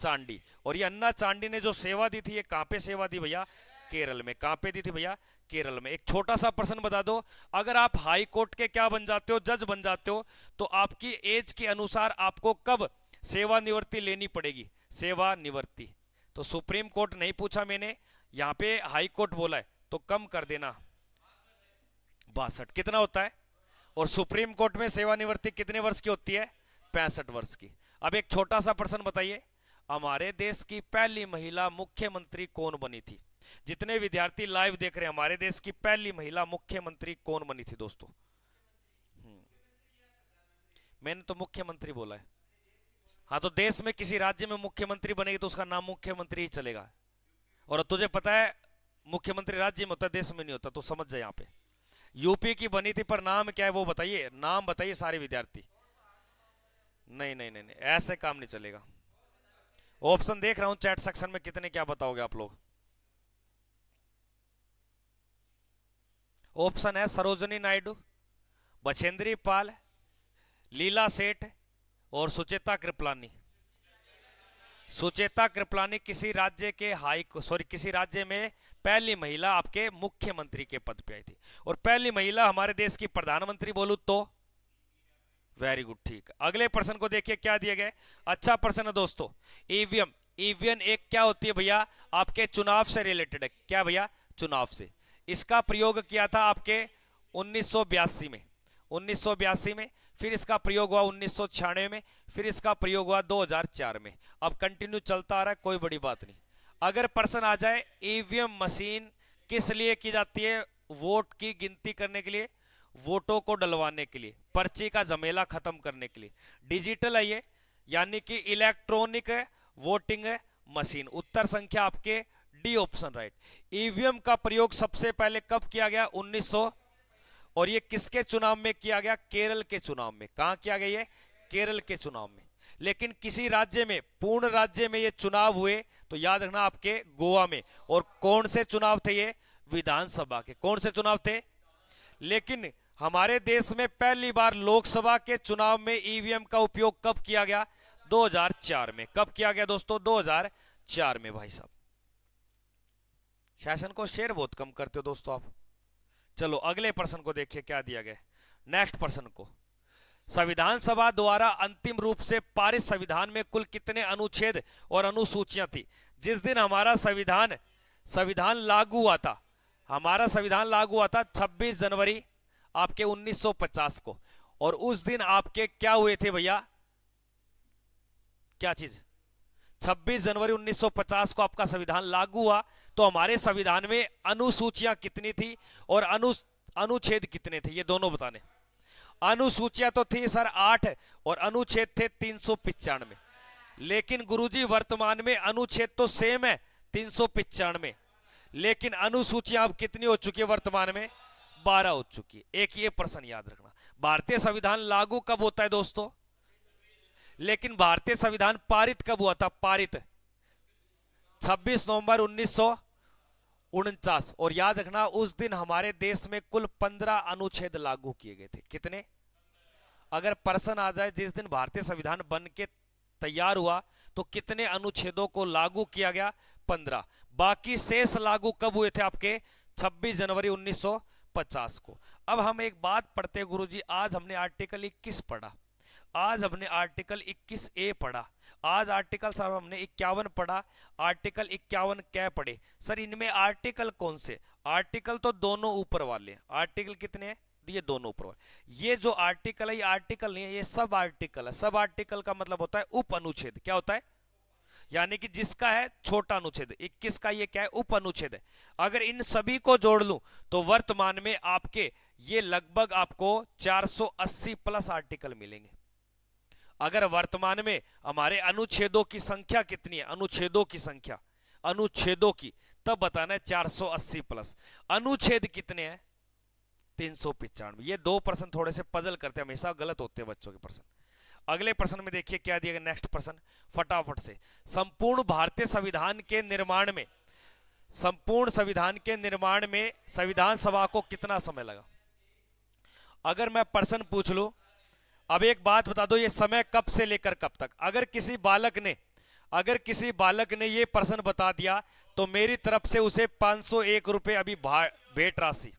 चांडी और ये अन्ना चांडी ने जो सेवा दी थी ये कहां पे सेवा दी भैया केरल में कहां पे दी थी भैया केरल में एक छोटा सा प्रश्न बता दो अगर आप हाई कोर्ट के क्या बन जाते हो जज बन जाते हो तो आपकी एज के अनुसार आपको कब सेवानिवृत्ति लेनी पड़ेगी सेवानिवृत्ति तो सुप्रीम कोर्ट नहीं पूछा मैंने यहां पे हाई कोर्ट बोला है तो कम कर देना बासठ कितना होता है और सुप्रीम कोर्ट में सेवानिवृत्ति कितने वर्ष की होती है पैंसठ वर्ष की अब एक छोटा सा प्रश्न बताइए हमारे देश की पहली महिला मुख्यमंत्री कौन बनी थी जितने विद्यार्थी लाइव देख रहे हैं हमारे देश की पहली महिला मुख्यमंत्री कौन बनी थी दोस्तों हम्म। मैंने तो मुख्यमंत्री बोला है हाँ तो देश में किसी राज्य में मुख्यमंत्री बनेगी तो उसका नाम मुख्यमंत्री ही चलेगा और तुझे पता है मुख्यमंत्री राज्य में होता देश में नहीं होता तो समझ जाए यहाँ पे यूपी की बनी थी पर नाम क्या है वो बताइए नाम बताइए सारे विद्यार्थी नहीं नहीं नहीं ऐसे काम नहीं चलेगा ऑप्शन देख रहा हूं चैट सेक्शन में कितने क्या बताओगे आप लोग ऑप्शन है सरोजनी नायडू बछेंद्री पाल लीला सेठ और सुचेता कृपलानी सुचेता कृपलानी किसी राज्य के हाई सॉरी किसी राज्य में पहली महिला आपके मुख्यमंत्री के पद पे आई थी और पहली महिला हमारे देश की प्रधानमंत्री बोलू तो वेरी गुड ठीक अगले प्रश्न को देखिए क्या दिया गया अच्छा प्रश्न है दोस्तों ईवीएम ईवीएम एक क्या होती है भैया आपके चुनाव से रिलेटेड है क्या भैया चुनाव से इसका प्रयोग किया था आपके उन्नीस में उन्नीस में फिर इसका प्रयोग हुआ उन्नीस में फिर इसका प्रयोग हुआ 2004 में अब कंटिन्यू चलता आ रहा है कोई बड़ी बात नहीं अगर पर्सन आ जाए ईवीएम e मशीन किस लिए की जाती है वोट की गिनती करने के लिए वोटों को डलवाने के लिए पर्ची का झमेला खत्म करने के लिए डिजिटल है ये यानी कि इलेक्ट्रॉनिक वोटिंग मशीन उत्तर संख्या आपके D option right EVM e का प्रयोग सबसे पहले कब किया गया 1900 और ये किसके चुनाव में किया गया केरल के चुनाव में कहा किया गया ये केरल के चुनाव में लेकिन किसी राज्य में पूर्ण राज्य में ये चुनाव हुए तो याद रखना आपके गोवा में और कौन से चुनाव थे ये विधानसभा के कौन से चुनाव थे लेकिन हमारे देश में पहली बार लोकसभा के चुनाव में ईवीएम e का उपयोग कब किया गया 2004 में कब किया गया दोस्तों 2004 में भाई साहब शासन को शेयर बहुत कम करते हो दोस्तों आप चलो अगले प्रश्न को देखिए क्या दिया गया नेक्स्ट प्रश्न को संविधान सभा द्वारा अंतिम रूप से पारित संविधान में कुल कितने अनुच्छेद और अनुसूचियां थी जिस दिन हमारा संविधान संविधान लागू हुआ था हमारा संविधान लागू हुआ था 26 जनवरी आपके 1950 को और उस दिन आपके क्या हुए थे भैया क्या चीज 26 जनवरी 1950 को आपका संविधान लागू हुआ तो हमारे संविधान में अनुसूचियां कितनी थी और अनु अनुच्छेद कितने थे ये दोनों बताने अनुसूचियां तो थी सर आठ और अनुच्छेद थे तीन सौ पिचानवे लेकिन गुरुजी वर्तमान में अनुच्छेद तो सेम है तीन सौ पिचानवे लेकिन अनुसूचियां अब कितनी हो चुकी है वर्तमान में बारह हो चुकी है एक ये प्रश्न याद रखना भारतीय संविधान लागू कब होता है दोस्तों लेकिन भारतीय संविधान पारित कब हुआ था पारित 26 नवंबर उन्नीस उनचास और याद रखना उस दिन हमारे देश में कुल पंद्रह अनुच्छेद लागू किए गए थे कितने अगर पर्सन आ जाए जिस दिन भारतीय संविधान बन के तैयार हुआ तो कितने अनुच्छेदों को लागू किया गया पंद्रह बाकी शेष लागू कब हुए थे आपके छब्बीस जनवरी 1950 को अब हम एक बात पढ़ते गुरुजी आज हमने आर्टिकल इक्कीस पढ़ा आज हमने आर्टिकल 21 ए पढ़ा आज आर्टिकल साहब हमने इक्यावन पढ़ा आर्टिकल इक्यावन क्या पढ़े सर इनमें आर्टिकल कौन से आर्टिकल तो दोनों ऊपर वाले आर्टिकल कितने हैं ये दोनों ऊपर वाले ये जो आर्टिकल है ये आर्टिकल नहीं है ये सब आर्टिकल है सब आर्टिकल का मतलब होता है उप अनुच्छेद क्या होता है यानी कि जिसका है छोटा अनुच्छेद 21 का ये क्या है उप अनुच्छेद है अगर इन सभी को जोड़ लूं तो वर्तमान में आपके ये लगभग आपको 480 प्लस आर्टिकल मिलेंगे अगर वर्तमान में हमारे अनुच्छेदों की संख्या कितनी है अनुच्छेदों की संख्या अनुच्छेदों की तब बताना है 480 प्लस अनुच्छेद कितने हैं तीन सौ पिचानवे ये दो प्रश्न थोड़े से पजल करते हैं हमेशा गलत होते हैं बच्चों के प्रश्न अगले प्रश्न में देखिए क्या दिया गया नेक्स्ट प्रश्न फटाफट से संपूर्ण भारतीय संविधान के निर्माण में संपूर्ण संविधान के निर्माण में संविधान सभा को कितना समय लगा अगर मैं प्रश्न पूछ लू अब एक बात बता दो ये समय कब से लेकर कब तक अगर किसी बालक ने अगर किसी बालक ने ये प्रश्न बता दिया तो मेरी तरफ से उसे पांच सौ एक रुपये अभी भेंट राशि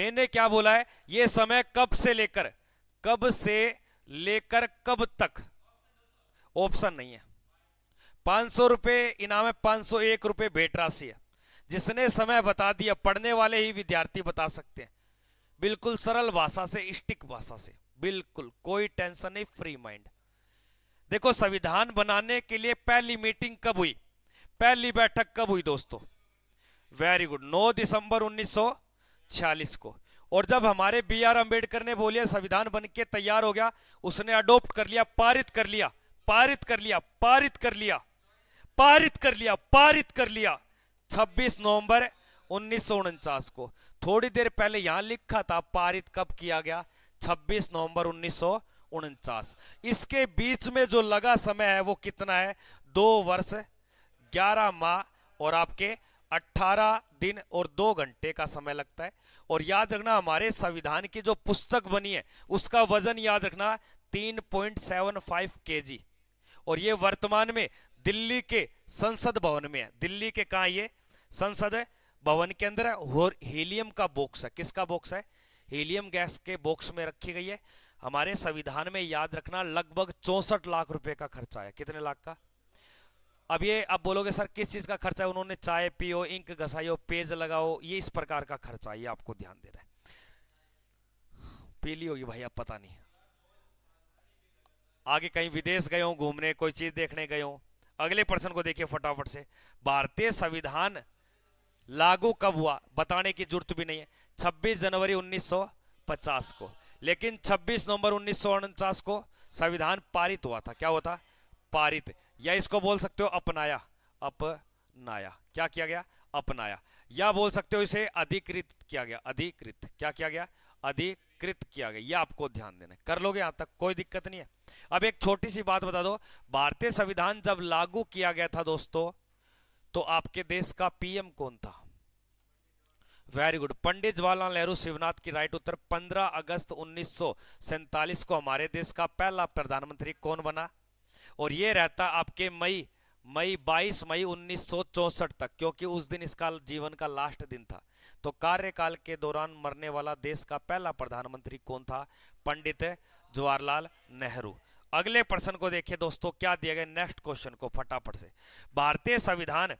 मैंने क्या बोला है ये समय कब से लेकर कब से लेकर कब तक ऑप्शन नहीं है पांच सौ रुपये इनाम है पांच सौ एक रुपये भेंट राशि है जिसने समय बता दिया पढ़ने वाले ही विद्यार्थी बता सकते हैं बिल्कुल सरल भाषा से स्टिक भाषा से बिल्कुल कोई टेंशन नहीं फ्री माइंड देखो संविधान बनाने के लिए पहली मीटिंग कब हुई पहली बैठक कब हुई दोस्तों वेरी गुड 9 दिसंबर 1946 को और जब हमारे बी आर अंबेडकर ने बोलिया संविधान बन के तैयार हो गया उसने अडोप्ट कर लिया पारित कर लिया पारित कर लिया पारित कर लिया पारित कर लिया पारित कर लिया 26 नवंबर उन्नीस को थोड़ी देर पहले यहां लिखा था पारित कब किया गया 26 नवंबर उन्नीस इसके बीच में जो लगा समय है वो कितना है दो वर्ष 11 माह और आपके 18 दिन और दो घंटे का समय लगता है और याद रखना हमारे संविधान की जो पुस्तक बनी है उसका वजन याद रखना 3.75 जी और ये वर्तमान में दिल्ली के संसद भवन में है दिल्ली के कहा ये संसद भवन के अंदर है और हीलियम का बॉक्स है किसका बॉक्स है हीलियम गैस के बॉक्स में रखी गई है हमारे संविधान में याद रखना लगभग चौसठ लाख रुपए का खर्चा है कितने लाख का अब ये अब बोलोगे सर किस चीज का खर्चा है उन्होंने चाय पियो इंक घसाइयो पेज लगाओ ये इस प्रकार का खर्चा ये आपको ध्यान दे रहा है पीली होगी भाई अब पता नहीं आगे कहीं विदेश गए हो घूमने कोई चीज देखने गए हो अगले प्रश्न को देखिए फटाफट से भारतीय संविधान लागू कब हुआ बताने की जरूरत भी नहीं है 26 जनवरी 1950 को लेकिन 26 नवंबर उन्नीस को संविधान पारित हुआ था क्या होता पारित या इसको बोल सकते हो अपनाया अपनाया क्या किया गया अपनाया या बोल सकते हो इसे अधिकृत किया गया अधिकृत क्या किया गया अधिकृत किया गया यह आपको ध्यान देना कर लोगे यहां तक कोई दिक्कत नहीं है अब एक छोटी सी बात बता दो भारतीय संविधान जब लागू किया गया था दोस्तों तो आपके देश का पीएम कौन था वेरी गुड पंडित जवाहरलाल नेहरू शिवनाथ की राइट उत्तर 15 अगस्त उन्नीस को हमारे देश का पहला प्रधानमंत्री कौन बना और ये रहता आपके मई मई 22 मई उन्नीस तक क्योंकि उस दिन इसका जीवन का लास्ट दिन था तो कार्यकाल के दौरान मरने वाला देश का पहला प्रधानमंत्री कौन था पंडित जवाहरलाल नेहरू अगले प्रश्न को देखिए दोस्तों क्या दिया गया नेक्स्ट क्वेश्चन को फटाफट से भारतीय संविधान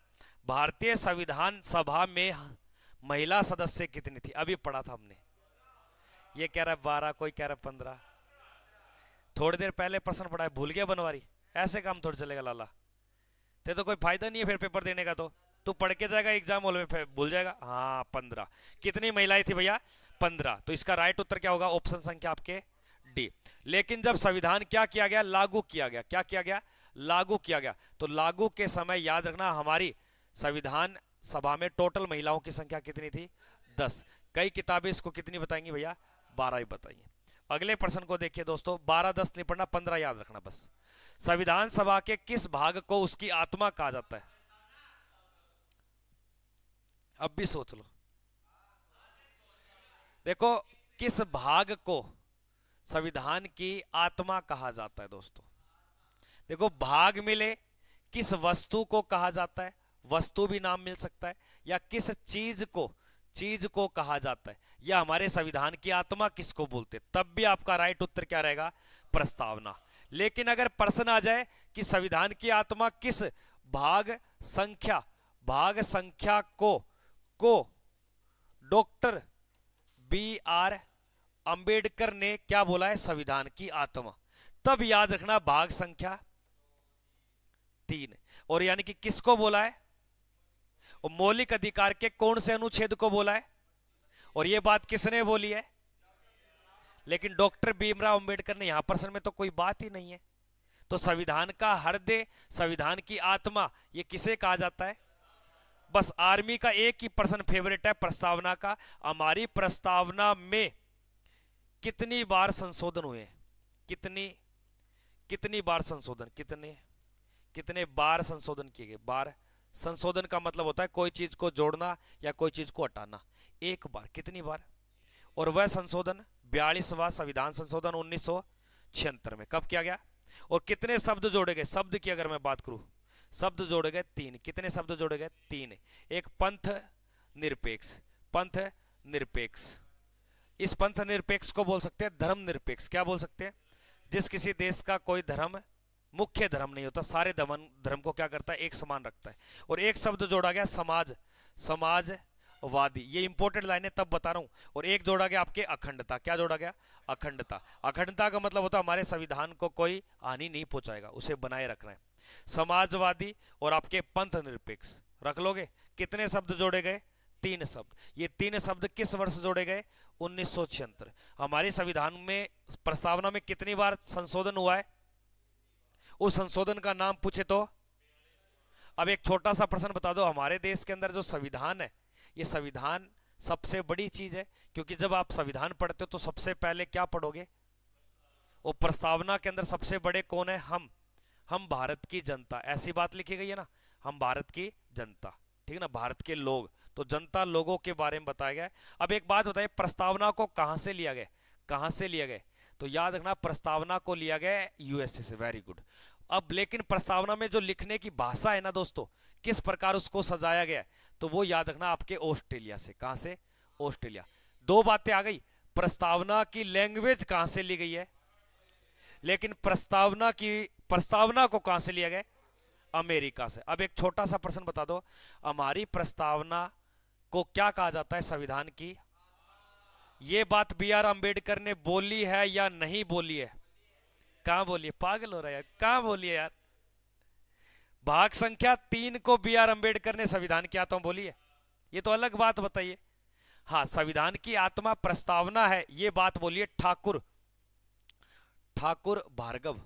भारतीय संविधान सभा में महिला सदस्य कितनी थी अभी पढ़ा था हमने ये कह रहा है बारह कोई कह रहा है पंद्रह थोड़ी देर पहले प्रश्न पढ़ा है भूल गया बनवारी ऐसे काम थोड़ा चलेगा लाला ते तो कोई फायदा नहीं है फिर पेपर देने का तो तू पढ़ के जाएगा एग्जाम हॉल में भूल जाएगा हाँ पंद्रह कितनी महिलाएं थी भैया पंद्रह तो इसका राइट उत्तर क्या होगा ऑप्शन संख्या आपके डी लेकिन जब संविधान क्या किया गया लागू किया गया क्या किया गया लागू किया गया तो लागू के समय याद रखना हमारी संविधान सभा में टोटल महिलाओं की संख्या कितनी थी दस कई किताबें इसको कितनी बताएंगी भैया बारह ही बताइए अगले प्रश्न को देखिए दोस्तों बारह दस नहीं पढ़ना पंद्रह याद रखना बस संविधान सभा के किस भाग को उसकी आत्मा कहा जाता है अब भी सोच लो देखो किस भाग को संविधान की आत्मा कहा जाता है दोस्तों देखो भाग मिले किस वस्तु को कहा जाता है वस्तु भी नाम मिल सकता है या किस चीज को चीज को कहा जाता है या हमारे संविधान की आत्मा किसको बोलते हैं तब भी आपका राइट उत्तर क्या रहेगा प्रस्तावना लेकिन अगर प्रश्न आ जाए कि संविधान की आत्मा किस भाग संख्या भाग संख्या को को डॉक्टर बी आर अंबेडकर ने क्या बोला है संविधान की आत्मा तब याद रखना भाग संख्या तीन और यानी कि किसको बोला है और मौलिक अधिकार के कौन से अनुच्छेद को बोला है और यह बात किसने बोली है लेकिन डॉक्टर भीमराव अंबेडकर ने यहां पर में तो कोई बात ही नहीं है तो संविधान का हृदय संविधान की आत्मा ये किसे कहा जाता है बस आर्मी का एक ही पर्सन फेवरेट है प्रस्तावना का हमारी प्रस्तावना में कितनी बार संशोधन हुए कितनी कितनी बार संशोधन कितने कितने बार संशोधन किए गए बार संशोधन का मतलब होता है कोई चीज को जोड़ना या कोई चीज को हटाना एक बार कितनी बार और वह संशोधन बयालीसवा संविधान संशोधन उन्नीस में कब किया गया और कितने शब्द जोड़े गए शब्द की अगर मैं बात करूं शब्द जोड़े गए तीन कितने शब्द जोड़े गए तीन एक पंथ निरपेक्ष पंथ निरपेक्ष इस पंथ निरपेक्ष को बोल सकते हैं धर्म निरपेक्ष क्या बोल सकते हैं जिस किसी देश का कोई धर्म मुख्य धर्म नहीं होता सारे धर्म धर्म को क्या करता है एक समान रखता है और एक शब्द जोड़ा गया समाज समाज वादी ये इंपॉर्टेंट लाइन है तब बता रहा हूं और एक जोड़ा गया आपके अखंडता क्या जोड़ा गया अखंडता अखंडता का मतलब होता है हमारे संविधान को कोई हानि नहीं पहुंचाएगा उसे बनाए रखना है समाजवादी और आपके पंथ निरपेक्ष रख लोगे कितने शब्द जोड़े गए तीन शब्द ये तीन शब्द किस वर्ष जोड़े गए उन्नीस हमारे संविधान में प्रस्तावना में कितनी बार संशोधन हुआ है उस संशोधन का नाम पूछे तो अब एक छोटा सा प्रश्न बता दो हमारे देश के अंदर जो संविधान है ये संविधान सबसे बड़ी चीज है क्योंकि जब आप संविधान पढ़ते हो तो सबसे पहले क्या पढ़ोगे वो प्रस्तावना के अंदर सबसे बड़े कौन है हम हम भारत की जनता ऐसी बात लिखी गई है ना हम भारत की जनता ठीक है ना भारत के लोग तो जनता लोगों के बारे में बताया गया अब एक बात बताइए प्रस्तावना को कहां से लिया गया कहां से लिया गया तो याद रखना प्रस्तावना को लिया गया यूएसए से वेरी गुड अब लेकिन प्रस्तावना में जो लिखने की भाषा है ना दोस्तों किस प्रकार उसको सजाया गया तो वो याद रखना आपके ऑस्ट्रेलिया से कहां से ऑस्ट्रेलिया दो बातें आ गई प्रस्तावना की लैंग्वेज कहां से ली गई है लेकिन प्रस्तावना की प्रस्तावना को कहां से लिया गया अमेरिका से अब एक छोटा सा प्रश्न बता दो हमारी प्रस्तावना को क्या कहा जाता है संविधान की ये बात बी आर अम्बेडकर ने बोली है या नहीं बोली है कहां बोलिए पागल हो रहा है यार बोलिए यार भाग संख्या तीन को बी आर अम्बेडकर ने संविधान की आत्मा बोली है ये तो अलग बात बताइए हाँ संविधान की आत्मा प्रस्तावना है ये बात बोलिए ठाकुर ठाकुर भार्गव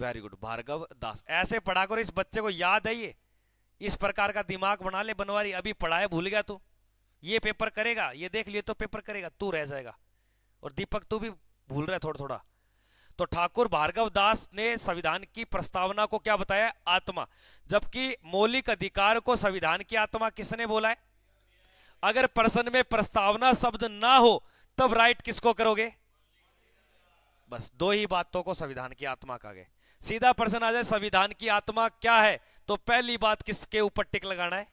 वेरी गुड भार्गव दास ऐसे पढ़ा करो इस बच्चे को याद है ये इस प्रकार का दिमाग बना ले बनवारी अभी पढ़ाए भूल गया तू ये पेपर करेगा ये देख लिए तो पेपर करेगा तू रह जाएगा और दीपक तू भी भूल रहा है थोड़ा थोड़ा तो ठाकुर भार्गव दास ने संविधान की प्रस्तावना को क्या बताया आत्मा जबकि मौलिक अधिकार को संविधान की आत्मा किसने बोला है अगर प्रश्न में प्रस्तावना शब्द ना हो तब राइट किसको करोगे बस दो ही बातों को संविधान की आत्मा कहा गया सीधा प्रश्न आ जाए संविधान की आत्मा क्या है तो पहली बात किसके ऊपर टिक लगाना है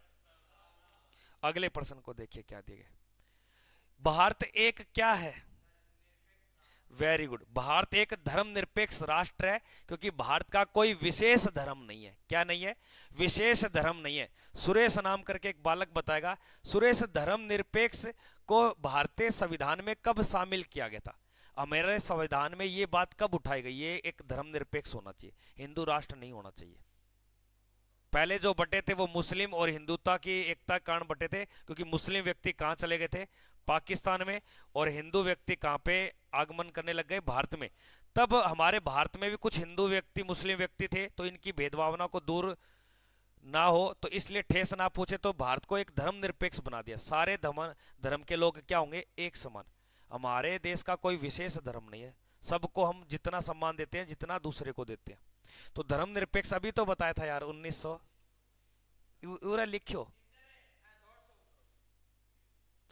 अगले प्रश्न को देखिए क्या दिए भारत एक क्या है वेरी गुड भारत एक धर्मनिरपेक्ष राष्ट्र है क्योंकि भारत का कोई विशेष धर्म नहीं है क्या नहीं है विशेष धर्म नहीं है सुरेश नाम करके एक बालक बताएगा सुरेश धर्म निरपेक्ष को भारतीय संविधान में कब शामिल किया गया था हमारे संविधान में ये बात कब उठाई गई ये एक धर्मनिरपेक्ष होना चाहिए हिंदू राष्ट्र नहीं होना चाहिए पहले जो बटे थे वो मुस्लिम और हिंदुता की एकता कारण बटे थे क्योंकि मुस्लिम व्यक्ति कहाँ चले गए थे पाकिस्तान में और हिंदू व्यक्ति कहाँ पे आगमन करने लग गए भारत में तब हमारे भारत में भी कुछ हिंदू व्यक्ति मुस्लिम व्यक्ति थे तो इनकी भेदभावना को दूर ना हो तो इसलिए ठेस ना पूछे तो भारत को एक धर्म निरपेक्ष बना दिया सारे धर्म धर्म के लोग क्या होंगे एक समान हमारे देश का कोई विशेष धर्म नहीं है सबको हम जितना सम्मान देते हैं जितना दूसरे को देते हैं तो धर्म निरपेक्ष अभी तो बताया था यार उन्नीस सौ लिखियो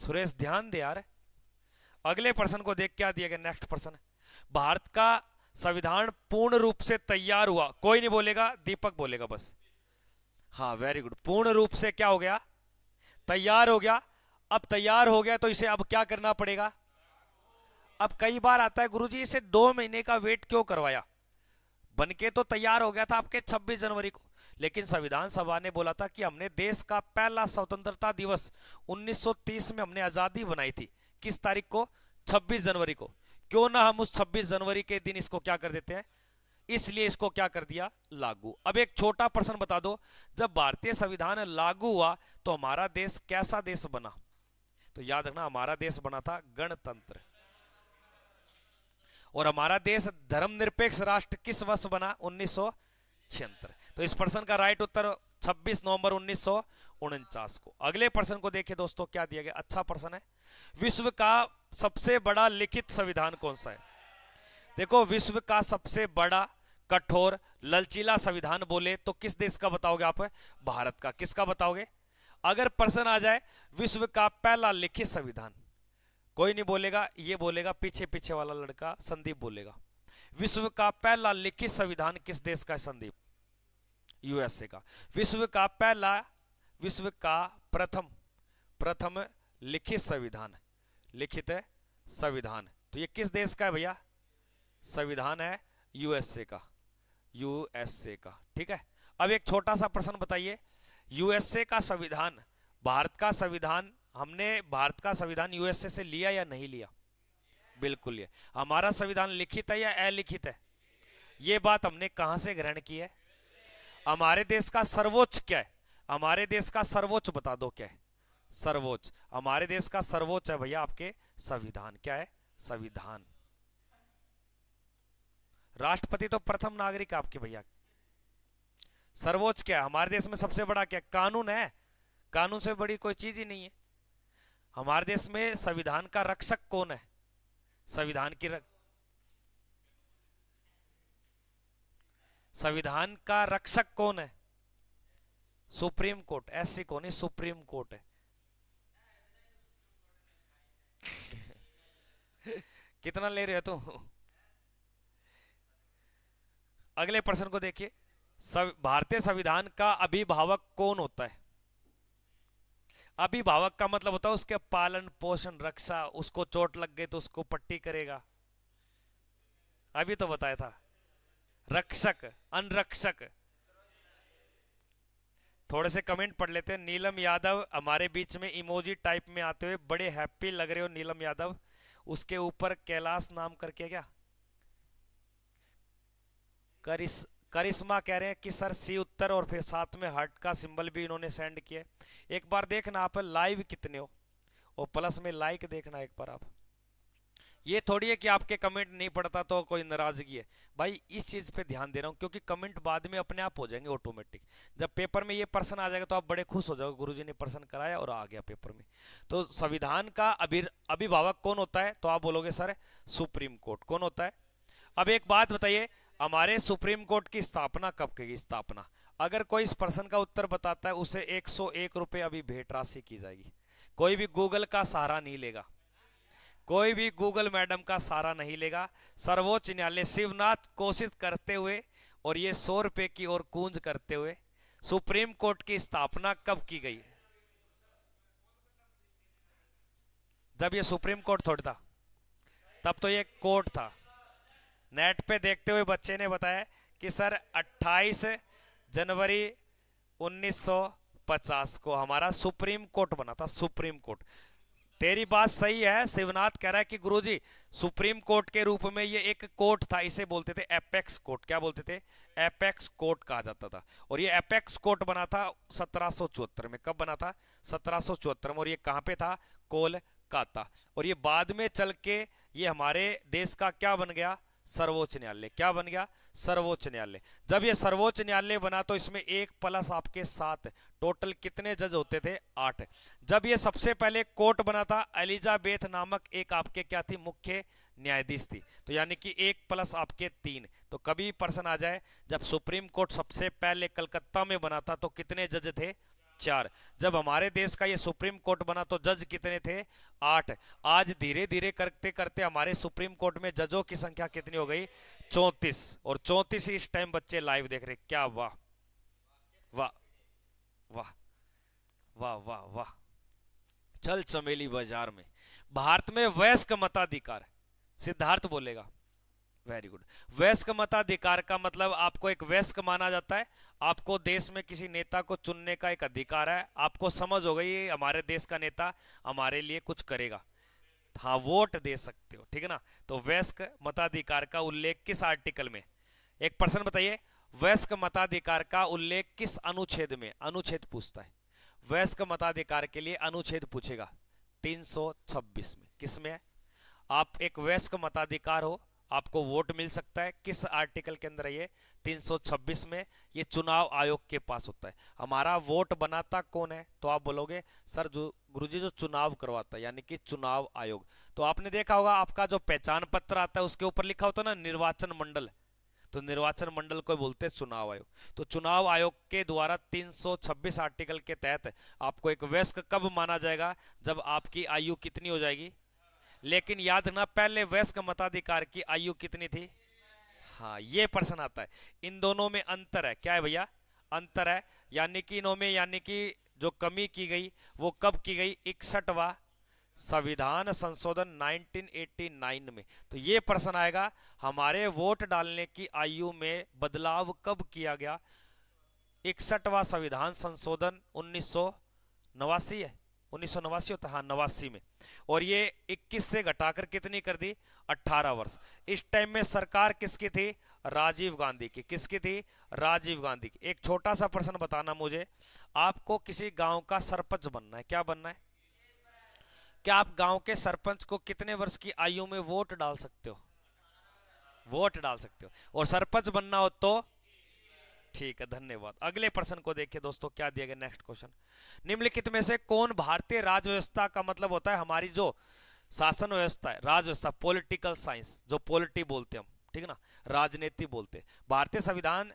सुरेश ध्यान दे यार अगले पर्सन को देख क्या दिया गया नेक्स्ट पर्सन भारत का संविधान पूर्ण रूप से तैयार हुआ कोई नहीं बोलेगा दीपक बोलेगा बस हाँ वेरी गुड पूर्ण रूप से क्या हो गया तैयार हो गया अब तैयार हो गया तो इसे अब क्या करना पड़ेगा अब कई बार आता है गुरुजी इसे दो महीने का वेट क्यों करवाया बनके तो तैयार हो गया था आपके 26 जनवरी को लेकिन संविधान सभा ने बोला था कि हमने देश का पहला स्वतंत्रता दिवस 1930 में हमने आजादी बनाई थी किस तारीख को 26 जनवरी को क्यों ना हम उस 26 जनवरी के दिन इसको क्या कर देते हैं इसलिए इसको क्या कर दिया लागू अब एक छोटा प्रश्न बता दो जब भारतीय संविधान लागू हुआ तो हमारा देश कैसा देश बना तो याद रखना हमारा देश बना था गणतंत्र और हमारा देश धर्मनिरपेक्ष राष्ट्र किस वर्ष बना उन्नीस तो इस प्रश्न का राइट उत्तर 26 नवंबर उन्नीस को अगले प्रश्न को देखिए दोस्तों क्या दिया गया अच्छा प्रश्न है विश्व का सबसे बड़ा लिखित संविधान कौन सा है देखो विश्व का सबसे बड़ा कठोर ललचीला संविधान बोले तो किस देश का बताओगे आप भारत का किसका बताओगे अगर प्रश्न आ जाए विश्व का पहला लिखित संविधान कोई नहीं बोलेगा ये बोलेगा पीछे पीछे वाला लड़का संदीप बोलेगा विश्व का पहला लिखित संविधान किस देश का है संदीप यूएसए का विश्व का पहला विश्व का प्रथम प्रथम लिखित संविधान लिखित है संविधान तो ये किस देश का है भैया संविधान है यूएसए का यूएसए का ठीक है अब एक छोटा सा प्रश्न बताइए यूएसए का संविधान भारत का संविधान हमने भारत का संविधान यूएसए से लिया या नहीं लिया बिल्कुल ये हमारा संविधान लिखित है या अलिखित है ये बात हमने कहा से ग्रहण की है हमारे देश का सर्वोच्च क्या है हमारे देश का सर्वोच्च बता दो क्या है सर्वोच्च हमारे देश का सर्वोच्च है भैया आपके संविधान क्या है संविधान राष्ट्रपति तो प्रथम नागरिक आपके भैया सर्वोच्च क्या है हमारे देश में सबसे बड़ा क्या कानून है कानून से बड़ी कोई चीज ही नहीं है हमारे देश में संविधान का रक्षक कौन है संविधान की रक... संविधान का रक्षक कौन है सुप्रीम कोर्ट ऐसी कौन है सुप्रीम कोर्ट है <laughs> कितना ले रहे हो तुम अगले प्रश्न को देखिए भारतीय संविधान का अभिभावक कौन होता है अभिभावक का मतलब होता है उसके पालन पोषण रक्षा उसको चोट लग गई तो उसको पट्टी करेगा अभी तो बताया था रक्षक अनरक्षक थोड़े से कमेंट पढ़ लेते हैं नीलम यादव हमारे बीच में इमोजी टाइप में आते हुए बड़े हैप्पी लग रहे हो नीलम यादव उसके ऊपर कैलाश नाम करके क्या करिस करिश्मा कह रहे हैं कि सर सी उत्तर और फिर साथ में हार्ट का सिंबल भी इन्होंने सेंड किया एक बार देखना आप लाइव कितने हो और प्लस में लाइक देखना एक बार आप ये थोड़ी है कि आपके कमेंट नहीं पड़ता तो कोई नाराजगी है भाई इस चीज़ पे ध्यान दे रहा हूँ क्योंकि कमेंट बाद में अपने आप हो जाएंगे ऑटोमेटिक जब पेपर में ये पर्सन आ जाएगा तो आप बड़े खुश हो जाओगे गुरुजी ने पर्सन कराया और आ गया पेपर में तो संविधान का अभिभावक कौन होता है तो आप बोलोगे सर सुप्रीम कोर्ट कौन होता है अब एक बात बताइए हमारे सुप्रीम कोर्ट की स्थापना कब की स्थापना अगर कोई इस प्रश्न का उत्तर बताता है उसे 101 रुपए अभी भेंट राशि की जाएगी कोई भी गूगल का सहारा नहीं लेगा कोई भी गूगल मैडम का सहारा नहीं लेगा सर्वोच्च न्यायालय शिवनाथ कोशिश करते हुए और ये सौ रुपए की ओर कूंज करते हुए सुप्रीम कोर्ट की स्थापना कब की गई जब ये सुप्रीम कोर्ट थोड़ा था तब तो ये कोर्ट था नेट पे देखते हुए बच्चे ने बताया कि सर 28 जनवरी 1950 को हमारा सुप्रीम कोर्ट बना था सुप्रीम कोर्ट तेरी बात सही है शिवनाथ कह रहा है कि गुरुजी सुप्रीम कोर्ट के रूप में ये एक कोर्ट था इसे बोलते थे एपेक्स कोर्ट क्या बोलते थे एपेक्स कोर्ट कहा जाता था और ये एपेक्स कोर्ट बना था सत्रह में कब बना था सत्रह में और ये कहाँ पे था कोलकाता और ये बाद में चल के ये हमारे देश का क्या बन गया सर्वोच्च न्यायालय क्या बन गया सर्वोच्च न्यायालय जब ये सर्वोच्च न्यायालय बना तो इसमें एक प्लस आपके सात टोटल कितने जज होते थे आठ जब ये सबसे पहले कोर्ट बना था एलिजाबेथ नामक एक आपके क्या थी मुख्य न्यायाधीश थी तो यानी कि एक प्लस आपके तीन तो कभी पर्सन आ जाए जब सुप्रीम कोर्ट सबसे पहले कलकत्ता में बना था तो कितने जज थे चार जब हमारे देश का ये सुप्रीम कोर्ट बना तो जज कितने थे आठ आज धीरे धीरे करते करते हमारे सुप्रीम कोर्ट में जजों की संख्या कितनी हो गई चौंतीस और चौंतीस इस टाइम बच्चे लाइव देख रहे क्या वाह वाह वाह वाह वाह वाह चल चमेली बाजार में भारत में वयस्क मताधिकार सिद्धार्थ बोलेगा वेरी गुड वयस्क मताधिकार का मतलब आपको एक वैश्क माना जाता है आपको देश में किसी नेता को चुनने का एक अधिकार है आपको समझ हो गई हमारे देश का नेता हमारे लिए कुछ करेगा हाँ वोट दे सकते हो ठीक है ना तो वयस्क मताधिकार का उल्लेख किस आर्टिकल में एक प्रश्न बताइए वयस्क मताधिकार का उल्लेख किस अनुच्छेद में अनुच्छेद पूछता है वयस्क मताधिकार के लिए अनुच्छेद पूछेगा तीन में किस में आप एक वयस्क मताधिकार हो आपको वोट मिल सकता है किस आर्टिकल के अंदर ये 326 में ये चुनाव आयोग के पास होता है हमारा वोट बनाता कौन है तो आप बोलोगे सर जो गुरुजी जो चुनाव करवाता है यानी कि चुनाव आयोग तो आपने देखा होगा आपका जो पहचान पत्र आता है उसके ऊपर लिखा होता है ना निर्वाचन मंडल तो निर्वाचन मंडल को बोलते हैं चुनाव आयोग तो चुनाव आयोग के द्वारा 326 आर्टिकल के तहत आपको एक वयस्क कब माना जाएगा जब आपकी आयु कितनी हो जाएगी लेकिन याद रखना पहले वयस्क मताधिकार की आयु कितनी थी हाँ ये प्रश्न आता है इन दोनों में अंतर है क्या है भैया अंतर है यानी कि इनों में यानी कि जो कमी की गई वो कब की गई इकसठवा संविधान संशोधन 1989 में तो ये प्रश्न आएगा हमारे वोट डालने की आयु में बदलाव कब किया गया इकसठवा संविधान संशोधन उन्नीस है उन्नीस सौ नवासी होता हाँ नवासी में और ये 21 से घटाकर कितनी कर दी 18 वर्ष इस टाइम में सरकार किसकी थी राजीव गांधी की किसकी थी राजीव गांधी की एक छोटा सा प्रश्न बताना मुझे आपको किसी गांव का सरपंच बनना है क्या बनना है क्या आप गांव के सरपंच को कितने वर्ष की आयु में वोट डाल सकते हो वोट डाल सकते हो और सरपंच बनना हो तो ठीक है धन्यवाद अगले प्रश्न को देखिए दोस्तों क्या दिया गया नेक्स्ट क्वेश्चन निम्नलिखित में से कौन भारतीय राजव्यवस्था व्यवस्था का मतलब होता है हमारी जो शासन व्यवस्था है राज व्यवस्था पॉलिटिकल साइंस जो पॉलिटी बोलते हैं हम ठीक है ना राजनीति बोलते भारतीय संविधान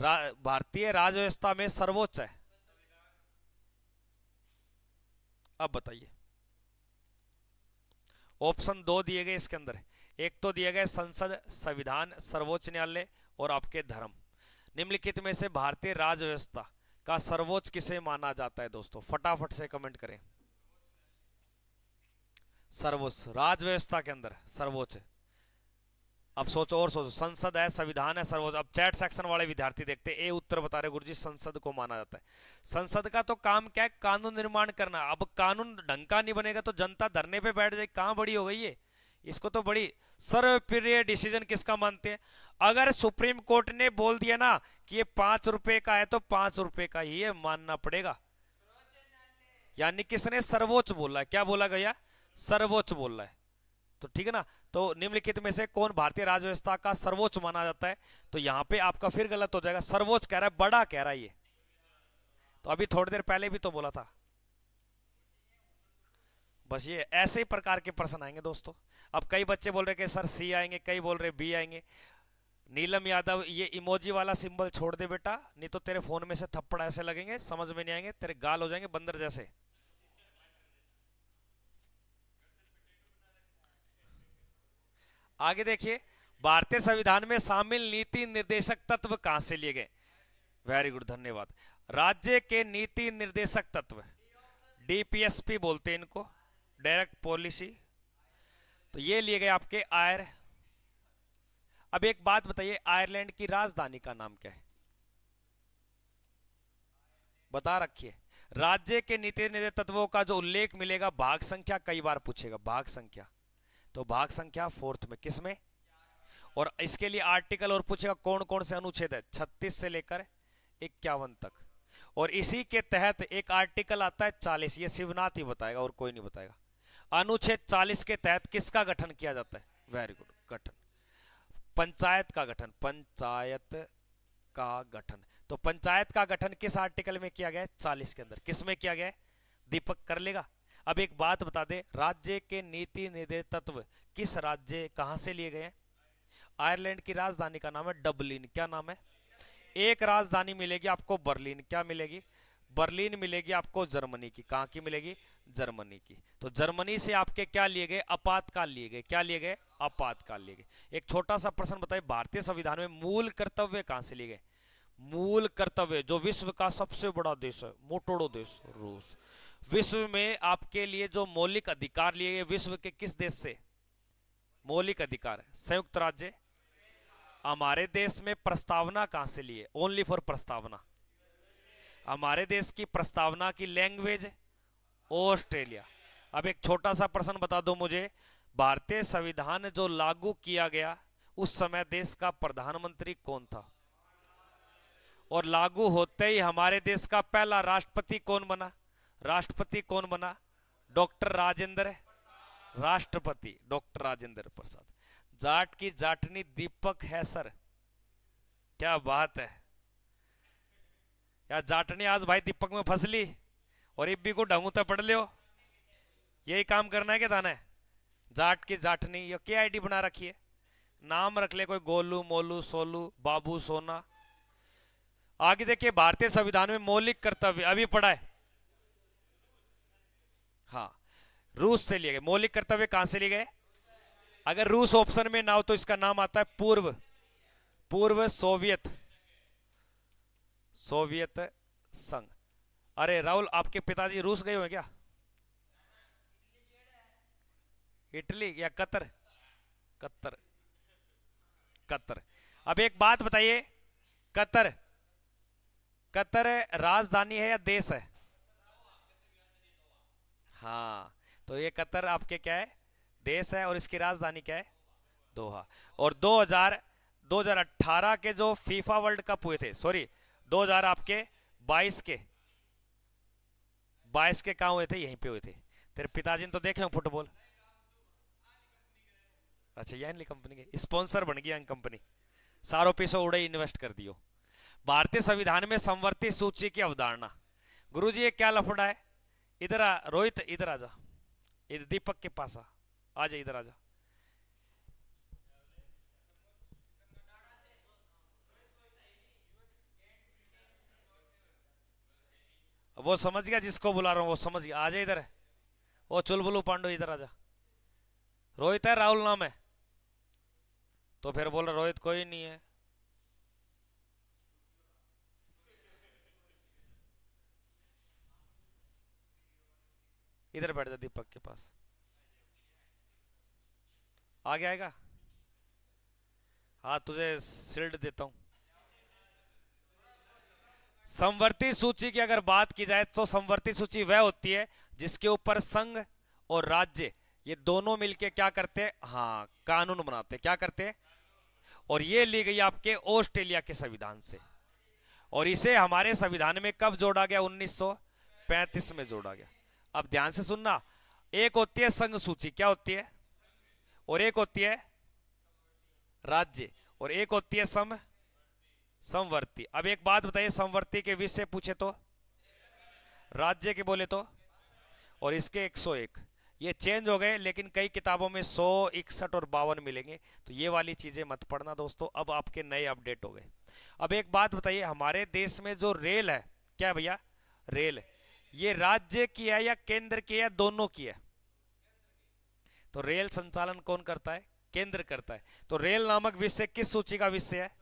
रा, भारतीय राज व्यवस्था में सर्वोच्च है अब बताइए ऑप्शन दो दिए गए इसके अंदर एक तो दिया गया संसद संविधान सर्वोच्च न्यायालय और आपके धर्म निम्नलिखित में से भारतीय राजव्यवस्था व्यवस्था का सर्वोच्च किसे माना जाता है दोस्तों फटाफट से कमेंट करें सर्वोच्च राज व्यवस्था के अंदर सर्वोच्च अब सोचो और सोचो संसद है संविधान है सर्वोच्च अब चैट सेक्शन वाले विद्यार्थी देखते ए उत्तर बता रहे गुरुजी संसद को माना जाता है संसद का तो काम क्या है कानून निर्माण करना अब कानून ढंग का नहीं बनेगा तो जनता धरने पे बैठ जाए कहां बड़ी हो गई है इसको तो बड़ी सर्वप्रिय डिसीजन किसका मानते हैं अगर सुप्रीम कोर्ट ने बोल दिया ना कि ये पांच रुपए का है तो पांच रुपए का ही मानना पड़ेगा यानी किसने सर्वोच्च बोला है क्या बोला गया सर्वोच्च बोल रहा है तो ठीक है ना तो निम्नलिखित में से कौन भारतीय राज्य व्यवस्था का सर्वोच्च माना जाता है तो यहां पे आपका फिर गलत हो जाएगा सर्वोच्च कह रहा है बड़ा कह रहा है ये तो अभी थोड़ी देर पहले भी तो बोला था बस ये ऐसे ही प्रकार के प्रश्न आएंगे दोस्तों अब कई बच्चे बोल रहे कि सर सी आएंगे कई बोल रहे बी आएंगे नीलम यादव ये इमोजी वाला सिंबल छोड़ दे बेटा नहीं तो तेरे फोन में से थप्पड़ ऐसे लगेंगे समझ में नहीं आएंगे तेरे गाल हो जाएंगे बंदर जैसे आगे देखिए भारतीय संविधान में शामिल नीति निर्देशक तत्व कहां से लिए गए वेरी गुड धन्यवाद राज्य के नीति निर्देशक तत्व डीपीएसपी बोलते हैं इनको डायरेक्ट पॉलिसी तो ये लिए गए आपके आयर अब एक बात बताइए आयरलैंड की राजधानी का नाम क्या है बता रखिए राज्य के नीति तत्वों का जो उल्लेख मिलेगा भाग संख्या कई बार पूछेगा भाग संख्या तो भाग संख्या फोर्थ में किस में और इसके लिए आर्टिकल और पूछेगा कौन कौन से अनुच्छेद है छत्तीस से लेकर इक्यावन तक और इसी के तहत एक आर्टिकल आता है चालीस ये शिवनाथ ही बताएगा और कोई नहीं बताएगा अनुच्छेद 40 के तहत किसका गठन किया जाता है वेरी गुड गठन पंचायत का गठन पंचायत का गठन तो पंचायत का गठन किस आर्टिकल में किया गया चालीस के अंदर किस में किया गया दीपक कर लेगा अब एक बात बता दे राज्य के नीति निर्देश तत्व किस राज्य कहां से लिए गए हैं आयरलैंड की राजधानी का नाम है डबलिन क्या नाम है एक राजधानी मिलेगी आपको बर्लिन क्या मिलेगी बर्लिन मिलेगी आपको जर्मनी की कहां की मिलेगी जर्मनी की तो जर्मनी से आपके क्या लिए गए आपातकाल लिए गए क्या लिए गए आपातकाल लिए गए एक छोटा सा प्रश्न बताइए भारतीय संविधान में मूल कर्तव्य कहां से लिए गए मूल कर्तव्य जो विश्व का सबसे बड़ा देश है मोटोड़ो देश रूस विश्व में आपके लिए जो मौलिक अधिकार लिए गए विश्व के किस देश से मौलिक अधिकार संयुक्त राज्य हमारे देश में प्रस्तावना कहां से लिए ओनली फॉर प्रस्तावना हमारे देश की प्रस्तावना की लैंग्वेज ऑस्ट्रेलिया अब एक छोटा सा प्रश्न बता दो मुझे भारतीय संविधान जो लागू किया गया उस समय देश का प्रधानमंत्री कौन था और लागू होते ही हमारे देश का पहला राष्ट्रपति कौन बना राष्ट्रपति कौन बना डॉक्टर राजेंद्र राष्ट्रपति डॉक्टर राजेंद्र प्रसाद जाट की जाटनी दीपक है सर क्या बात है या जाटनी आज भाई दीपक में फसली और इब्बी को ढंगूता तो पढ़ लियो यही काम करना है क्या थाना है जाट की जाटनी या क्या आई बना रखी है नाम रख ले कोई गोलू मोलू सोलू बाबू सोना आगे देखिए भारतीय संविधान में मौलिक कर्तव्य अभी पढ़ा है हाँ रूस से लिए गए मौलिक कर्तव्य कहां से लिए गए अगर रूस ऑप्शन में ना हो तो इसका नाम आता है पूर्व पूर्व सोवियत सोवियत संघ अरे राहुल आपके पिताजी रूस गए हुए क्या इटली या कतर कतर कतर अब एक बात बताइए कतर कतर राजधानी है या देश है हाँ तो ये कतर आपके क्या है देश है और इसकी राजधानी क्या है दोहा और 2000 2018 के जो फीफा वर्ल्ड कप हुए थे सॉरी 2000 आपके 22 के बाईस के कहा हुए थे यहीं पे हुए थे तेरे पिताजी ने तो देखे फुटबॉल अच्छा यहाँ कंपनी के स्पॉन्सर बन गया कंपनी सारो पैसो उड़े इन्वेस्ट कर दियो भारतीय संविधान में संवर्ती सूची की अवधारणा गुरु जी ये क्या लफड़ा है इधर आ रोहित इधर आ जा दीपक के पास आ जा इधर आ जा वो समझ गया जिसको बुला रहा हूँ वो समझ गया आ जाए इधर है वो चुलबुलू पांडू इधर आ जा रोहित है राहुल नाम है तो फिर बोल रहा रोहित कोई नहीं है इधर बैठ जा दीपक के पास आगे आएगा हाँ तुझे सिल्ड देता हूँ संवर्ती सूची की अगर बात की जाए तो संवर्ती सूची वह होती है जिसके ऊपर संघ और राज्य ये दोनों मिलके क्या करते हैं हाँ कानून बनाते क्या करते हैं और ये ली गई आपके ऑस्ट्रेलिया के संविधान से और इसे हमारे संविधान में कब जोड़ा गया 1935 में जोड़ा गया अब ध्यान से सुनना एक होती है संघ सूची क्या होती है और एक होती है राज्य और एक होती है सम समवर्ती अब एक बात बताइए समवर्ती के विषय पूछे तो राज्य के बोले तो और इसके 101 ये चेंज हो गए लेकिन कई किताबों में सौ इकसठ और बावन मिलेंगे तो ये वाली चीजें मत पढ़ना दोस्तों अब आपके नए अपडेट हो गए अब एक बात बताइए हमारे देश में जो रेल है क्या भैया रेल ये राज्य की है या केंद्र की है दोनों की है तो रेल संचालन कौन करता है केंद्र करता है तो रेल नामक विषय किस सूची का विषय है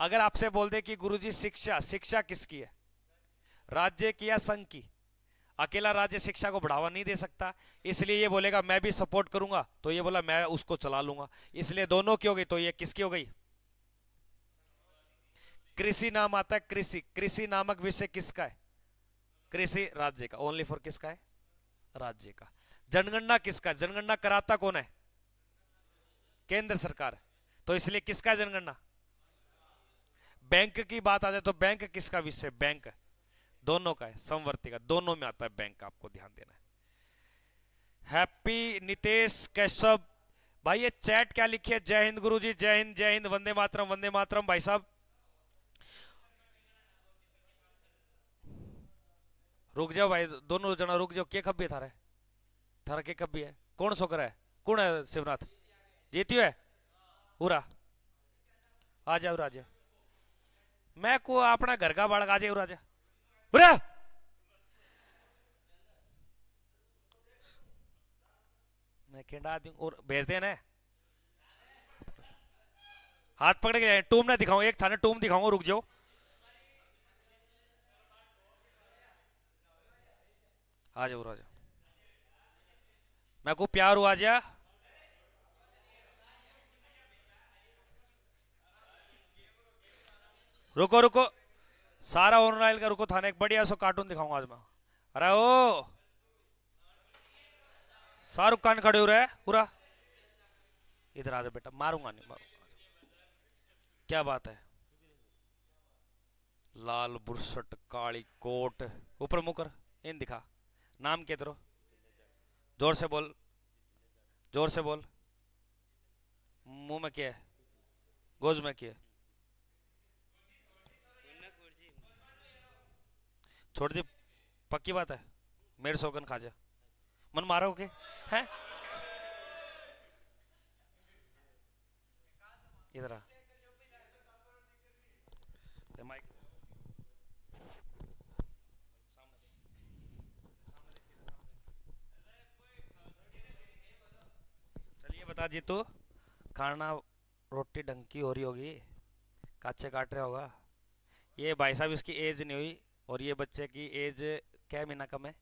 अगर आपसे बोल दे कि गुरुजी शिक्षा शिक्षा किसकी है राज्य की या संघ की अकेला राज्य शिक्षा को बढ़ावा नहीं दे सकता इसलिए ये बोलेगा मैं भी सपोर्ट करूंगा तो ये बोला मैं उसको चला लूंगा इसलिए दोनों की हो गई तो ये किसकी हो गई कृषि नाम आता है कृषि कृषि नामक विषय किसका है कृषि राज्य का ओनली फॉर किसका है राज्य का जनगणना किसका जनगणना कराता कौन है केंद्र सरकार तो इसलिए किसका जनगणना बैंक की बात आ जाए तो बैंक किसका विषय बैंक दोनों का है समवर्ती का दोनों में आता है बैंक आपको ध्यान देना हैप्पी नितेश कैशव भाई ये चैट क्या लिखी है जय हिंद गुरु जय हिंद जय हिंद वंदे मातरम वंदे मातरम भाई साहब रुक जाओ भाई दोनों जना रुक जाओ के कब भी थारे थारा के कब भी है कौन सो करा है कौन है शिवनाथ जीती है उरा आ जाओ राजा મેં કો આપણા ઘરગા બાળકા છે એવું राजा बुरा मैं खेडा दूं और भेज देना है हाथ पकड़ के टूम ना दिखाऊं एक थाना टूम दिखाऊंगा रुक जाओ आ जाओ राजा मैं को प्यार हुआ जा रुको रुको सारा ऑनलाइन का रुको थाने एक बढ़िया सो कार्टून दिखाऊंगा आज मैं अरे ओ शाहरुख खान खड़े हो रहे हैं पूरा इधर आ बेटा मारूंगा नहीं मारूंगा क्या बात है लाल बुरसट काली कोट ऊपर मुकर इन दिखा नाम के तरह जोर से बोल जोर से बोल मुंह में क्या है गोज में किया छोड़ दे पक्की बात है मेरे सोगन खा जा मन के हैं इधर आ बता चलिए बता खाना रोटी डंकी हो रही होगी काचे काट रहा होगा ये भाई साहब इसकी एज नहीं हुई और ये बच्चे की एज क्या महीना कम है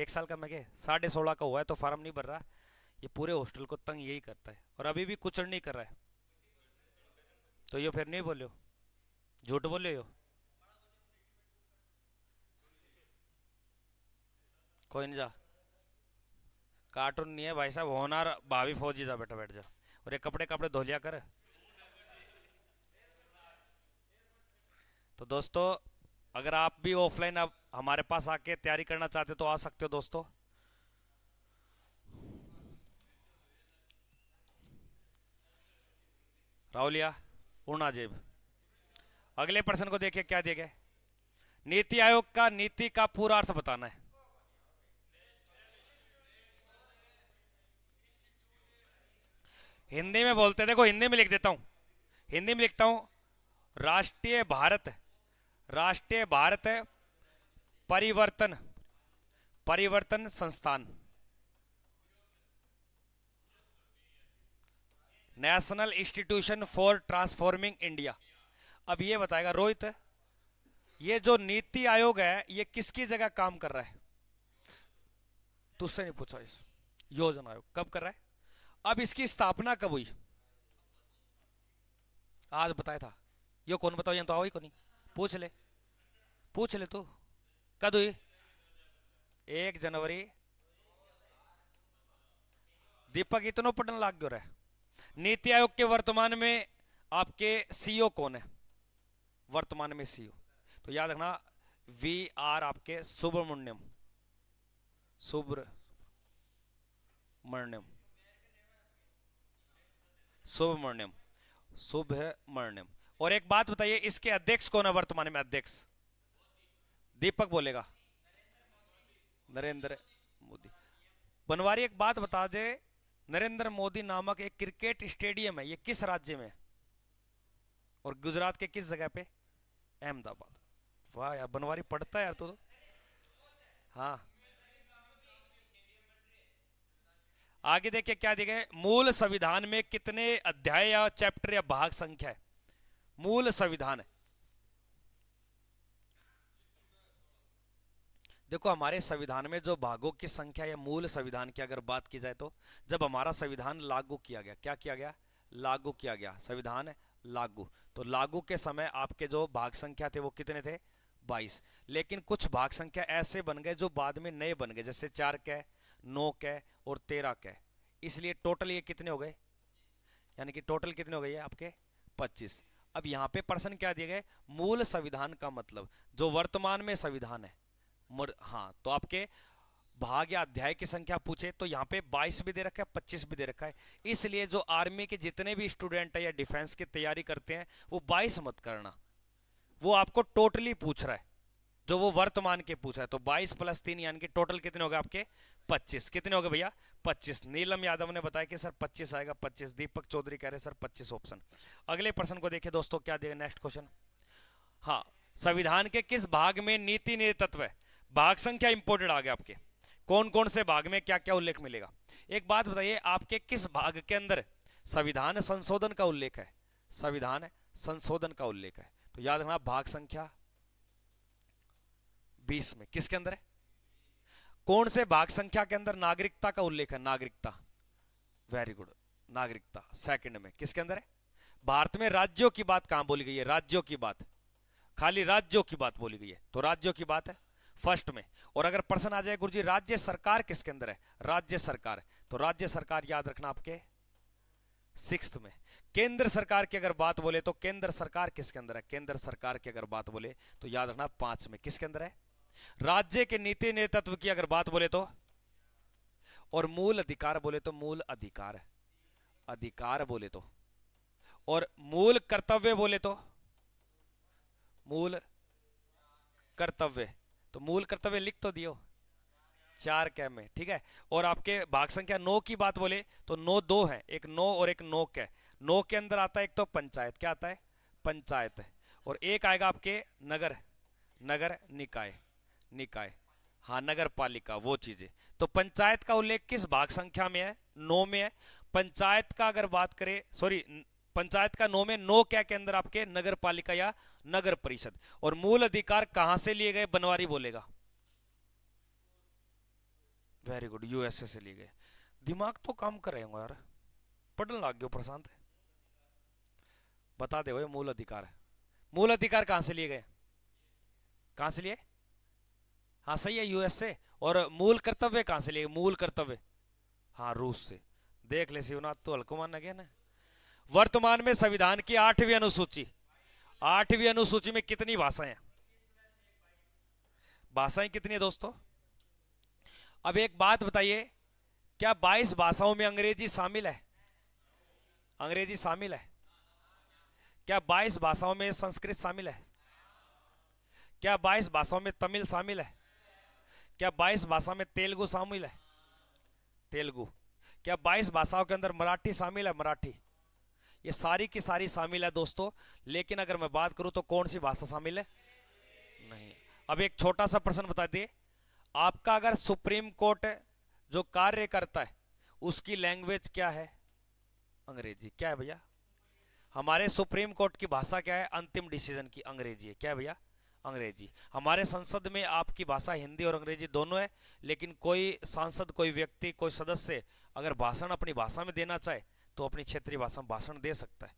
एक साल कम है क्या साढ़े सोलह का हुआ है तो फार्म नहीं भर रहा ये पूरे हॉस्टल को तंग यही करता है और अभी भी कुछ नहीं कर रहा है तो ये फिर नहीं बोलो झूठ बोलो यो कोई नहीं जा कार्टून नहीं है भाई साहब होनार भावी फौजी जा बेटा बैठ जा और ये कपड़े कपड़े धो लिया कर तो दोस्तों अगर आप भी ऑफलाइन अब हमारे पास आके तैयारी करना चाहते हो तो आ सकते हो दोस्तों राहुलिया उड़नाजेब अगले प्रश्न को देखिए क्या दिया गया नीति आयोग का नीति का पूरा अर्थ बताना है हिंदी में बोलते देखो हिंदी में लिख देता हूं हिंदी में लिखता हूं राष्ट्रीय भारत राष्ट्रीय भारत परिवर्तन परिवर्तन संस्थान national institution for transforming India अब ये बताएगा रोहित ये जो नीति आयोग है ये किसकी जगह काम कर रहा है तुझसे नहीं पूछा इस योजना आयोग कब कर रहा है अब इसकी स्थापना कब हुई आज बताया था ये कौन बताओ ये तो आओ ही को नहीं पूछ ले पूछ ले तू कद हुई एक जनवरी दीपक इतनो पढ़ने लाग गो रहा नीति आयोग के वर्तमान में आपके सीईओ e कौन है वर्तमान में सीईओ e तो याद रखना वी आर आपके सुब्रमण्यम सुब्रमण्यम सुब्रमण्यम सुब्रमण्यम और एक बात बताइए इसके अध्यक्ष कौन है वर्तमान में अध्यक्ष दीपक बोलेगा नरेंद्र मोदी बनवारी एक बात बता दे नरेंद्र मोदी नामक एक क्रिकेट स्टेडियम है ये किस राज्य में और गुजरात के किस जगह पे अहमदाबाद वाह यार बनवारी पढ़ता है यार तो, तो। हाँ आगे देखिए क्या देखे मूल संविधान में कितने अध्याय या चैप्टर या भाग संख्या है मूल संविधान है देखो हमारे संविधान में जो भागों की संख्या या मूल संविधान की अगर बात की जाए तो जब हमारा संविधान लागू किया गया क्या किया गया लागू किया गया संविधान लागू तो लागू के समय आपके जो भाग संख्या थे वो कितने थे 22 लेकिन कुछ भाग संख्या ऐसे बन गए जो बाद में नए बन गए जैसे चार कै नौ कै और तेरह कै इसलिए टोटल ये कितने हो गए यानी कि टोटल कितने हो गए आपके पच्चीस अब यहाँ पे प्रश्न क्या दिया गया मूल संविधान का मतलब जो वर्तमान में संविधान है हाँ तो आपके भाग या अध्याय की संख्या पूछे तो यहाँ पे 22 भी दे रखा है 25 भी दे रखा है इसलिए जो आर्मी के जितने भी स्टूडेंट है या डिफेंस की तैयारी करते हैं वो 22 मत करना वो आपको टोटली पूछ रहा है जो वो वर्तमान के पूछा है तो 22 प्लस तीन यानी कि टोटल कितने हो गए आपके पच्चीस कितने हो गए भैया पच्चीस नीलम यादव ने बताया कि सर पच्चीस आएगा पच्चीस दीपक चौधरी कह रहे सर पच्चीस ऑप्शन अगले प्रश्न को देखिए दोस्तों क्या देगा नेक्स्ट क्वेश्चन हाँ संविधान के किस भाग में नीति नेतृत्व है भाग संख्या इंपोर्टेड आ गया आपके कौन कौन से भाग में क्या क्या उल्लेख मिलेगा एक बात बताइए आपके किस भाग के अंदर संविधान संशोधन का उल्लेख है संविधान संशोधन का उल्लेख है तो याद रखना भाग संख्या बीस में किसके अंदर है कौन से भाग संख्या के अंदर नागरिकता का उल्लेख है नागरिकता वेरी गुड नागरिकता सेकंड में किसके अंदर है भारत में राज्यों की बात कहां बोली गई है राज्यों की बात खाली राज्यों की बात बोली गई है तो राज्यों की बात है फर्स्ट में और अगर प्रश्न आ जाए जी राज्य सरकार किसके अंदर है राज्य सरकार तो राज्य सरकार याद रखना आपके सिक्स में केंद्र सरकार की अगर बात बोले तो केंद्र सरकार किसके अंदर है केंद्र सरकार की अगर बात बोले तो याद रखना पांच में किसके अंदर है राज्य के नीति नेतृत्व की अगर बात बोले तो और मूल अधिकार बोले तो मूल अधिकार अधिकार बोले तो और मूल कर्तव्य बोले तो मूल कर्तव्य तो मूल कर्तव्य लिख तो दियो चार कै में ठीक है और आपके भाग संख्या नौ की बात बोले तो नौ दो है एक नौ और एक नौ कै नौ के अंदर आता है एक तो पंचायत क्या आता है पंचायत और एक आएगा आपके नगर नगर निकाय निकाय हाँ नगर पालिका वो चीजें तो पंचायत का उल्लेख किस भाग संख्या में है नौ में है पंचायत का अगर बात करें सॉरी पंचायत का नौ में नौ क्या के अंदर आपके नगर पालिका या नगर परिषद और मूल अधिकार कहां से लिए गए बनवारी बोलेगा वेरी गुड यूएसए से लिए गए दिमाग तो काम कर रहे हो यार पढ़ने लाग गए प्रशांत बता दे मूल अधिकार मूल अधिकार कहां से लिए गए कहां से लिए हाँ सही है यूएस से और मूल कर्तव्य कहाँ से लिए मूल कर्तव्य हाँ रूस से देख ले शिवनाथ तो हल्कुमान गया ना वर्तमान में संविधान की आठवीं अनुसूची आठवीं अनुसूची में कितनी भाषाएं हैं भाषाएं कितनी है दोस्तों अब एक बात बताइए क्या 22 भाषाओं में अंग्रेजी शामिल है अंग्रेजी शामिल है क्या 22 भाषाओं में संस्कृत शामिल है क्या 22 भाषाओं में तमिल शामिल है क्या बाईस भाषा में तेलुगु शामिल है तेलुगु क्या बाईस भाषाओं के अंदर मराठी शामिल है मराठी ये सारी की सारी शामिल है दोस्तों लेकिन अगर मैं बात करूं तो कौन सी भाषा शामिल है नहीं अब एक छोटा सा प्रश्न बता दिए आपका अगर सुप्रीम कोर्ट जो कार्य करता है उसकी लैंग्वेज क्या है अंग्रेजी क्या है भैया हमारे सुप्रीम कोर्ट की भाषा क्या है अंतिम डिसीजन की अंग्रेजी है क्या है भैया अंग्रेजी हमारे संसद में आपकी भाषा हिंदी और अंग्रेजी दोनों है लेकिन कोई सांसद कोई व्यक्ति कोई सदस्य अगर भाषण अपनी भाषा में देना चाहे तो अपनी क्षेत्रीय भाषा में भाषण दे सकता है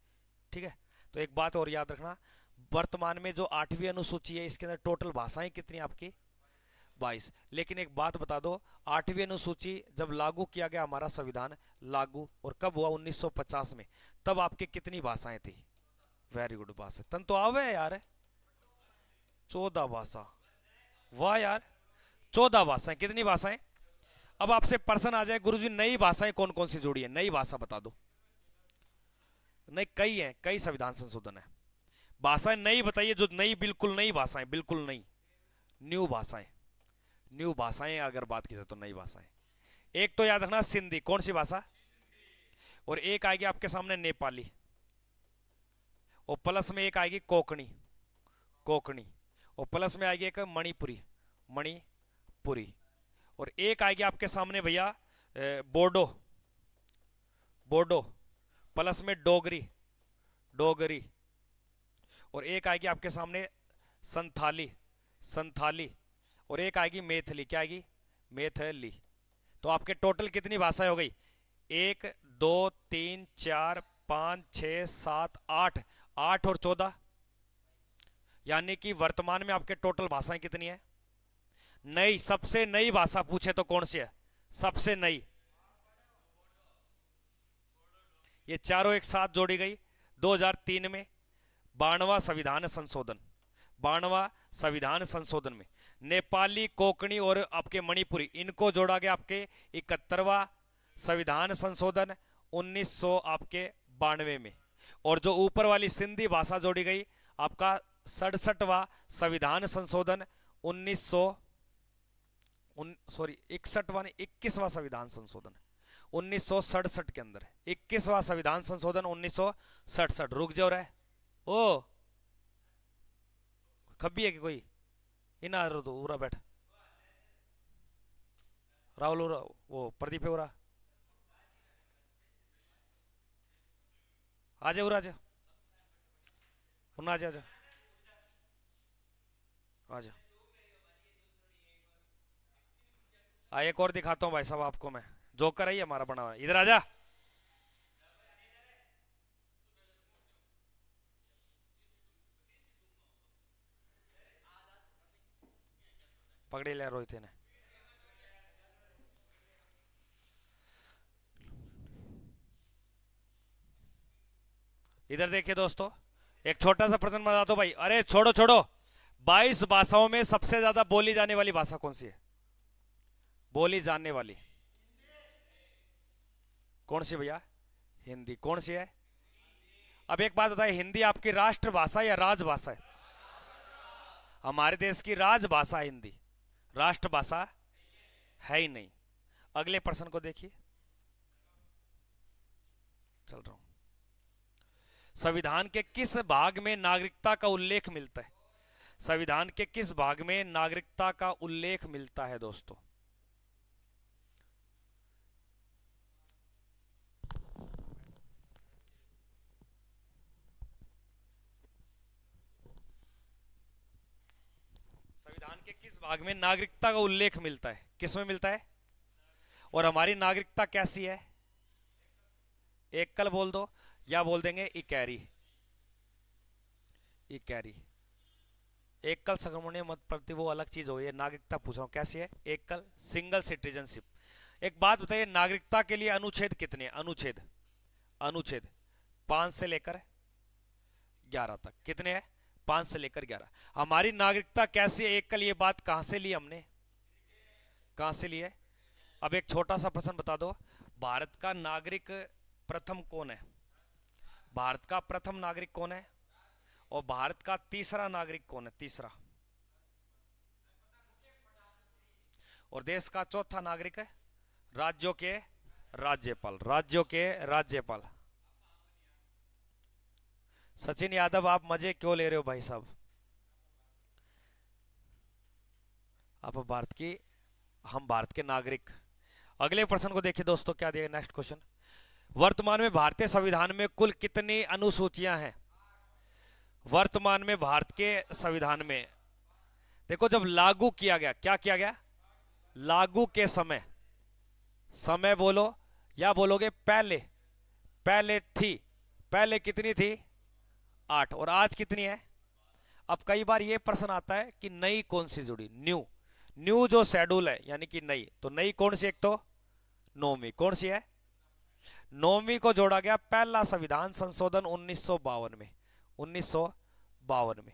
ठीक है तो एक बात और याद रखना वर्तमान में जो आठवीं अनुसूची है इसके अंदर टोटल भाषाएं कितनी आपकी बाईस लेकिन एक बात बता दो आठवीं अनुसूची जब लागू किया गया हमारा संविधान लागू और कब हुआ 1950 में तब आपकी कितनी भाषाएं थी वेरी गुड भाषा तन तो आवे यार चौदह भाषा वाह यार चौदह भाषाएं कितनी भाषाएं अब आपसे पर्सन आ जाए गुरुजी नई भाषाएं कौन कौन सी जोड़ी है नई भाषा बता दो नहीं कई हैं कई संविधान संशोधन है भाषाएं नई बताइए जो नई बिल्कुल नई भाषाएं बिल्कुल नई न्यू भाषाएं न्यू भाषाएं अगर बात की जाए तो नई भाषाएं एक तो याद रखना सिंधी कौन सी भाषा और एक आएगी आपके सामने नेपाली और प्लस में एक आएगी कोकणी कोकणी और प्लस में आएगी एक मणिपुरी मणिपुरी और एक आएगी आपके सामने भैया बोडो बोडो प्लस में डोगरी डोगरी और एक आएगी आपके सामने संथाली संथाली और एक आएगी मेथली क्या आएगी मेथली तो आपके टोटल कितनी भाषाएं हो गई एक दो तीन चार पाँच छ सात आठ आठ और चौदह यानी कि वर्तमान में आपके टोटल भाषाएं कितनी है नई सबसे नई भाषा पूछे तो कौन सी है सबसे नई ये चारों एक साथ जोड़ी गई 2003 में बानवा संविधान संशोधन बानवा संविधान संशोधन में नेपाली कोकणी और आपके मणिपुरी इनको जोड़ा गया आपके इकहत्तरवा संविधान संशोधन 1900 आपके बानवे में और जो ऊपर वाली सिंधी भाषा जोड़ी गई आपका सड़सठवा संविधान संशोधन उन्नीस सौ सॉरी इकसठवा ने इक्कीसवा संविधान संशोधन उन्नीस के अंदर इक्कीसवा संविधान संशोधन उन्नीस सौ रुक जाओ रहा है ओ खबी है कि कोई रो तू तो उरा बैठ राहुल उरा वो प्रदीप है उरा आ जाओ उरा उन्ना आ जाओ आजा आ एक और दिखाता हूँ भाई साहब आपको मैं जोकर है हमारा बना हुआ इधर आजा पकड़े लिया रोहित ने इधर देखिए दोस्तों एक छोटा सा प्रश्न बता दो भाई अरे छोड़ो छोड़ो बाईस भाषाओं में सबसे ज्यादा बोली जाने वाली भाषा कौन सी है बोली जाने वाली कौन सी भैया हिंदी कौन सी है अब एक बात बताइए हिंदी आपकी राष्ट्रभाषा या राजभाषा है हमारे देश की राजभाषा हिंदी राष्ट्रभाषा है ही नहीं अगले प्रश्न को देखिए चल रहा हूं संविधान के किस भाग में नागरिकता का उल्लेख मिलता है संविधान के किस भाग में नागरिकता का उल्लेख मिलता है दोस्तों संविधान के किस भाग में नागरिकता का उल्लेख मिलता है किस में मिलता है और हमारी नागरिकता कैसी है एकल बोल दो या बोल देंगे इकैरी इकैरी एकल संक्रमणीय मत प्रति वो अलग चीज हो ये नागरिकता पूछ रहा हूँ कैसी है एकल सिंगल सिटीजनशिप एक बात बताइए नागरिकता के लिए अनुच्छेद कितने अनुच्छेद अनुच्छेद पांच से लेकर ग्यारह तक कितने हैं पांच से लेकर ग्यारह हमारी नागरिकता कैसी कैसे एकल ये बात कहां से ली हमने कहा से ली है अब एक छोटा सा प्रश्न बता दो भारत का नागरिक प्रथम कौन है भारत का प्रथम नागरिक कौन है और भारत का तीसरा नागरिक कौन है तीसरा और देश का चौथा नागरिक है राज्यों के राज्यपाल राज्यों के राज्यपाल सचिन यादव आप मजे क्यों ले रहे हो भाई साहब आप भारत की हम भारत के नागरिक अगले प्रश्न को देखिए दोस्तों क्या दिया नेक्स्ट क्वेश्चन वर्तमान में भारतीय संविधान में कुल कितनी अनुसूचियां हैं वर्तमान में भारत के संविधान में देखो जब लागू किया गया क्या किया गया लागू के समय समय बोलो या बोलोगे पहले पहले थी पहले कितनी थी आठ और आज कितनी है अब कई बार ये प्रश्न आता है कि नई कौन सी जुड़ी न्यू न्यू जो शेड्यूल है यानी कि नई तो नई कौन सी एक तो नौवीं कौन सी है नौवीं को जोड़ा गया पहला संविधान संशोधन उन्नीस में उन्नीस में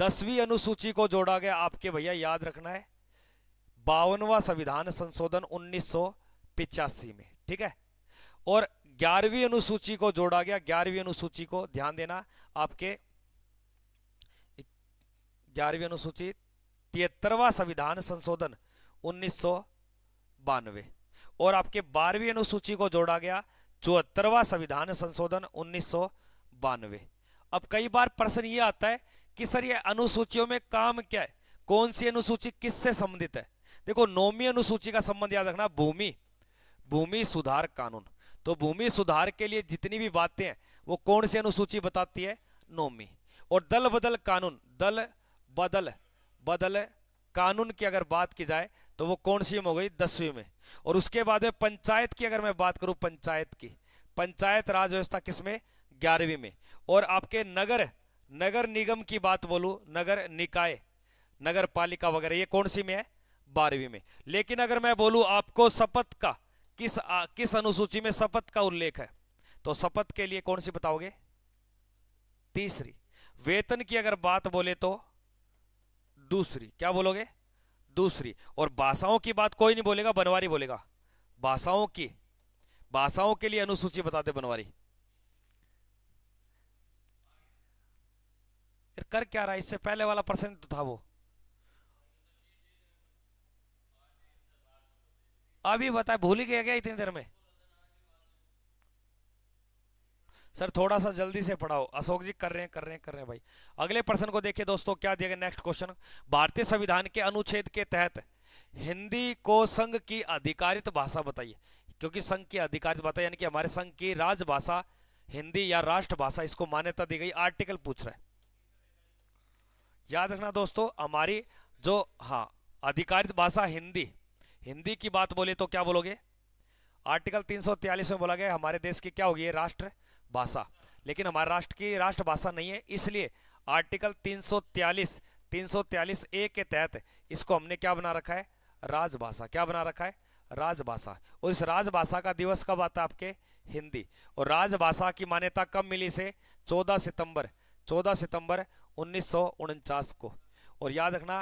दसवीं अनुसूची को जोड़ा गया आपके भैया याद रखना है बावनवा संविधान संशोधन उन्नीस में ठीक है और ग्यारहवीं अनुसूची को जोड़ा गया ग्यारहवीं अनुसूची को ध्यान देना आपके ग्यारहवीं अनुसूची तिहत्तरवा संविधान संशोधन उन्नीस और आपके बारहवीं अनुसूची को जोड़ा गया चौहत्तरवा संविधान संशोधन उन्नीस अब कई बार प्रश्न ये आता है कि सर ये अनुसूचियों में काम क्या है कौन सी अनुसूची किससे संबंधित है देखो नौमी अनुसूची का संबंध याद रखना भूमि भूमि सुधार कानून तो भूमि सुधार के लिए जितनी भी बातें हैं वो कौन सी अनुसूची बताती है नौमी और दल बदल कानून दल बदल बदल कानून की अगर बात की जाए तो वो कौन सी में हो गई दसवीं में और उसके बाद में पंचायत की अगर मैं बात करूं पंचायत की पंचायत राज व्यवस्था किसमें ग्यारहवीं में और आपके नगर नगर निगम की बात बोलू नगर निकाय नगर पालिका वगैरह ये कौन सी में है बारहवीं में लेकिन अगर मैं बोलू आपको शपथ का किस आ, किस अनुसूची में शपथ का उल्लेख है तो शपथ के लिए कौन सी बताओगे तीसरी वेतन की अगर बात बोले तो दूसरी क्या बोलोगे दूसरी और भाषाओं की बात कोई नहीं बोलेगा बनवारी बोलेगा भाषाओं की भाषाओं के लिए अनुसूची बताते बनवारी फिर कर क्या रहा है इससे पहले वाला परसेंट तो था वो अभी बताए भूल ही गया क्या इतनी देर में सर थोड़ा सा जल्दी से पढ़ाओ अशोक जी कर रहे हैं कर रहे हैं कर रहे हैं भाई अगले प्रश्न को देखिए दोस्तों क्या दिया गया नेक्स्ट क्वेश्चन भारतीय संविधान के अनुच्छेद के तहत हिंदी को संघ की अधिकारित भाषा बताइए क्योंकि संघ की अधिकारित भाषा यानी कि हमारे संघ की राजभाषा हिंदी या राष्ट्रभाषा इसको मान्यता दी गई आर्टिकल पूछ रहा है याद रखना दोस्तों हमारी जो हाँ अधिकारित भाषा हिंदी हिंदी की बात बोले तो क्या बोलोगे आर्टिकल 343 में बोला गया हमारे देश की क्या होगी राष्ट्र भाषा लेकिन हमारे राष्ट्र की राष्ट्रभाषा नहीं है इसलिए आर्टिकल 343 343 ए के तहत इसको हमने क्या बना रखा है राजभाषा क्या बना रखा है राजभाषा और इस राजभाषा का दिवस कब आता है आपके हिंदी और राजभाषा की मान्यता कब मिली से 14 सितंबर 14 सितंबर उन्नीस को और याद रखना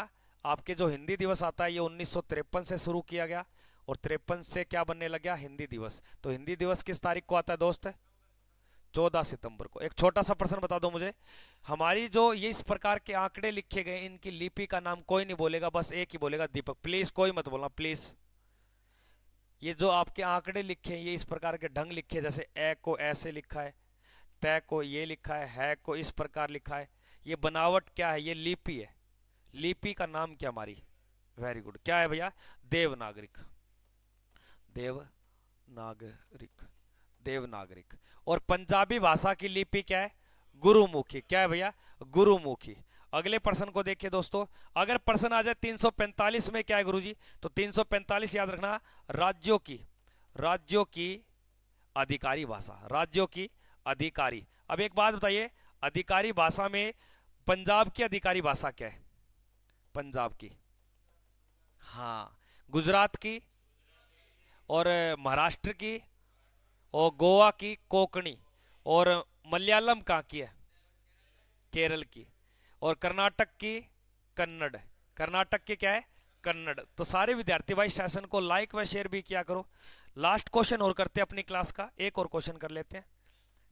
आपके जो हिंदी दिवस आता है ये उन्नीस से शुरू किया गया और तिरपन से क्या बनने लग गया हिंदी दिवस तो हिंदी दिवस किस तारीख को आता है दोस्त चौदह सितंबर को एक छोटा सा प्रश्न बता दो मुझे हमारी जो ये इस प्रकार के आंकड़े लिखे गए इनकी लिपि का नाम कोई नहीं बोलेगा बस एक ही बोलेगा दीपक प्लीज कोई मत बोलना प्लीज ये जो आपके आंकड़े लिखे हैं ये इस प्रकार के ढंग लिखे जैसे ए को ऐसे लिखा है तय को ये लिखा है है को इस प्रकार लिखा है ये बनावट क्या है ये लिपि है लिपि का नाम क्या हमारी वेरी गुड क्या है भैया देवनागरिक देवनागरिक देवनागरिक और पंजाबी भाषा की लिपि क्या है गुरुमुखी क्या है भैया गुरुमुखी अगले प्रश्न को देखिए दोस्तों अगर प्रश्न आ जाए 345 में क्या है गुरुजी तो 345 याद रखना राज्यों की राज्यों की अधिकारी भाषा राज्यों की अधिकारी अब एक बात बताइए अधिकारी भाषा में पंजाब की अधिकारी भाषा क्या है पंजाब की हाँ गुजरात की और महाराष्ट्र की और गोवा की कोकणी और मलयालम कहाँ की है केरल की और कर्नाटक की कन्नड़ कर्नाटक के क्या है कन्नड़ तो सारे विद्यार्थी भाई सेशन को लाइक व शेयर भी किया करो लास्ट क्वेश्चन और करते हैं अपनी क्लास का एक और क्वेश्चन कर लेते हैं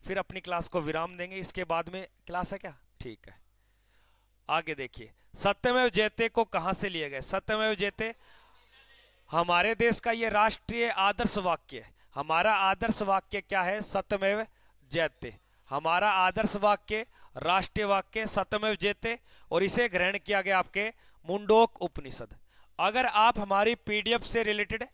फिर अपनी क्लास को विराम देंगे इसके बाद में क्लास है क्या ठीक है आगे देखिए सत्यमेव जयते को कहां से लिए गए सत्यमेव जयते हमारे देश का ये राष्ट्रीय आदर्श वाक्य है हमारा आदर्श वाक्य क्या है सत्यमेव जयते हमारा आदर्श वाक्य राष्ट्रीय वाक्य सत्यमेव जयते और इसे ग्रहण किया गया आपके मुंडोक उपनिषद अगर आप हमारी पीडीएफ से रिलेटेड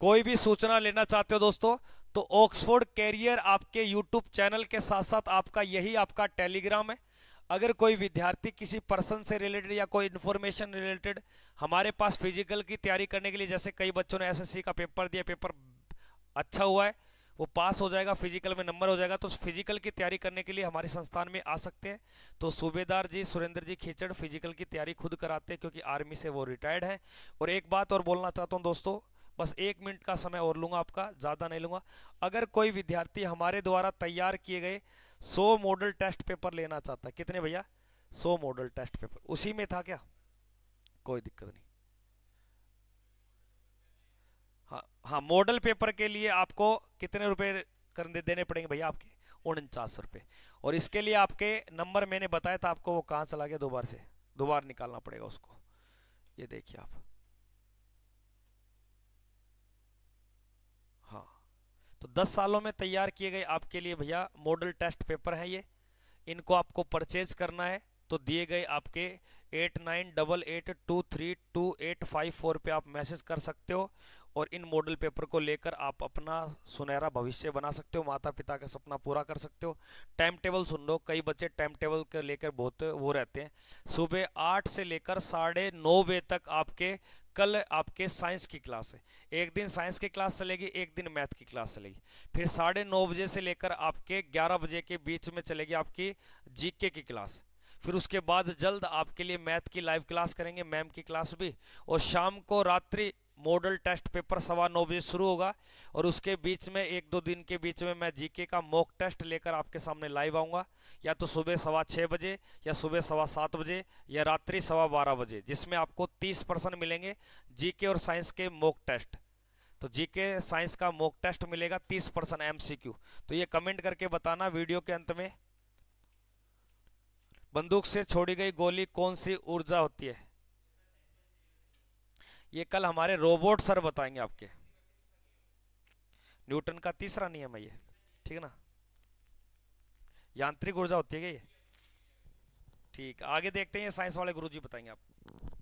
कोई भी सूचना लेना चाहते हो दोस्तों तो ऑक्सफोर्ड कैरियर आपके यूट्यूब चैनल के साथ साथ आपका यही आपका टेलीग्राम है अगर कोई विद्यार्थी किसी पर्सन से रिलेटेड या कोई इन्फॉर्मेशन रिलेटेड हमारे पास फिजिकल की तैयारी करने के लिए जैसे कई बच्चों ने एसएससी का पेपर दिया पेपर अच्छा हुआ है वो पास हो जाएगा फिजिकल में नंबर हो जाएगा तो फिजिकल की तैयारी करने के लिए हमारे संस्थान में आ सकते हैं तो सूबेदार जी सुरेंद्र जी खेचड़ फिजिकल की तैयारी खुद कराते हैं क्योंकि आर्मी से वो रिटायर्ड हैं और एक बात और बोलना चाहता हूँ दोस्तों बस एक मिनट का समय और लूँगा आपका ज़्यादा नहीं लूँगा अगर कोई विद्यार्थी हमारे द्वारा तैयार किए गए सौ मॉडल टेस्ट पेपर लेना चाहता है कितने भैया सौ मॉडल टेस्ट पेपर उसी में था क्या कोई दिक्कत नहीं हाँ हाँ मॉडल पेपर के लिए आपको कितने रुपए कर देने पड़ेंगे भैया आपके उनचास रुपये और इसके लिए आपके नंबर मैंने बताया था आपको वो कहाँ चला गया दोबारा से दोबारा निकालना पड़ेगा उसको ये देखिए आप तो 10 सालों में तैयार किए गए आपके लिए भैया मॉडल टेस्ट पेपर है ये इनको आपको परचेज करना है तो दिए गए आपके eight nine double eight two three two eight five four पर आप मैसेज कर सकते हो और इन मॉडल पेपर को लेकर आप अपना सुनहरा भविष्य बना सकते हो माता पिता का सपना पूरा कर सकते हो टाइम टेबल सुन लो कई बच्चे टाइम टेबल के लेकर बहुत वो रहते हैं सुबह आठ से लेकर साढ़े नौ बजे तक आपके कल आपके साइंस की क्लास है एक दिन साइंस की क्लास चलेगी एक दिन मैथ की क्लास चलेगी फिर साढ़े नौ बजे से लेकर आपके ग्यारह बजे के बीच में चलेगी आपकी जीके की क्लास फिर उसके बाद जल्द आपके लिए मैथ की लाइव क्लास करेंगे मैम की क्लास भी और शाम को रात्रि मॉडल टेस्ट पेपर सवा नौ बजे शुरू होगा और उसके बीच में एक दो दिन के बीच में मैं जीके का मॉक टेस्ट लेकर आपके सामने लाइव आऊँगा या तो सुबह सवा छः बजे या सुबह सवा सात बजे या रात्रि सवा बारह बजे जिसमें आपको तीस परसेंट मिलेंगे जीके और साइंस के मॉक टेस्ट तो जीके साइंस का मॉक टेस्ट मिलेगा तीस परसेंट तो ये कमेंट करके बताना वीडियो के अंत में बंदूक से छोड़ी गई गोली कौन सी ऊर्जा होती है ये कल हमारे रोबोट सर बताएंगे आपके न्यूटन का तीसरा नियम है ये ठीक है ना यांत्रिक ऊर्जा होती है क्या ये ठीक आगे देखते हैं साइंस वाले गुरुजी बताएंगे आप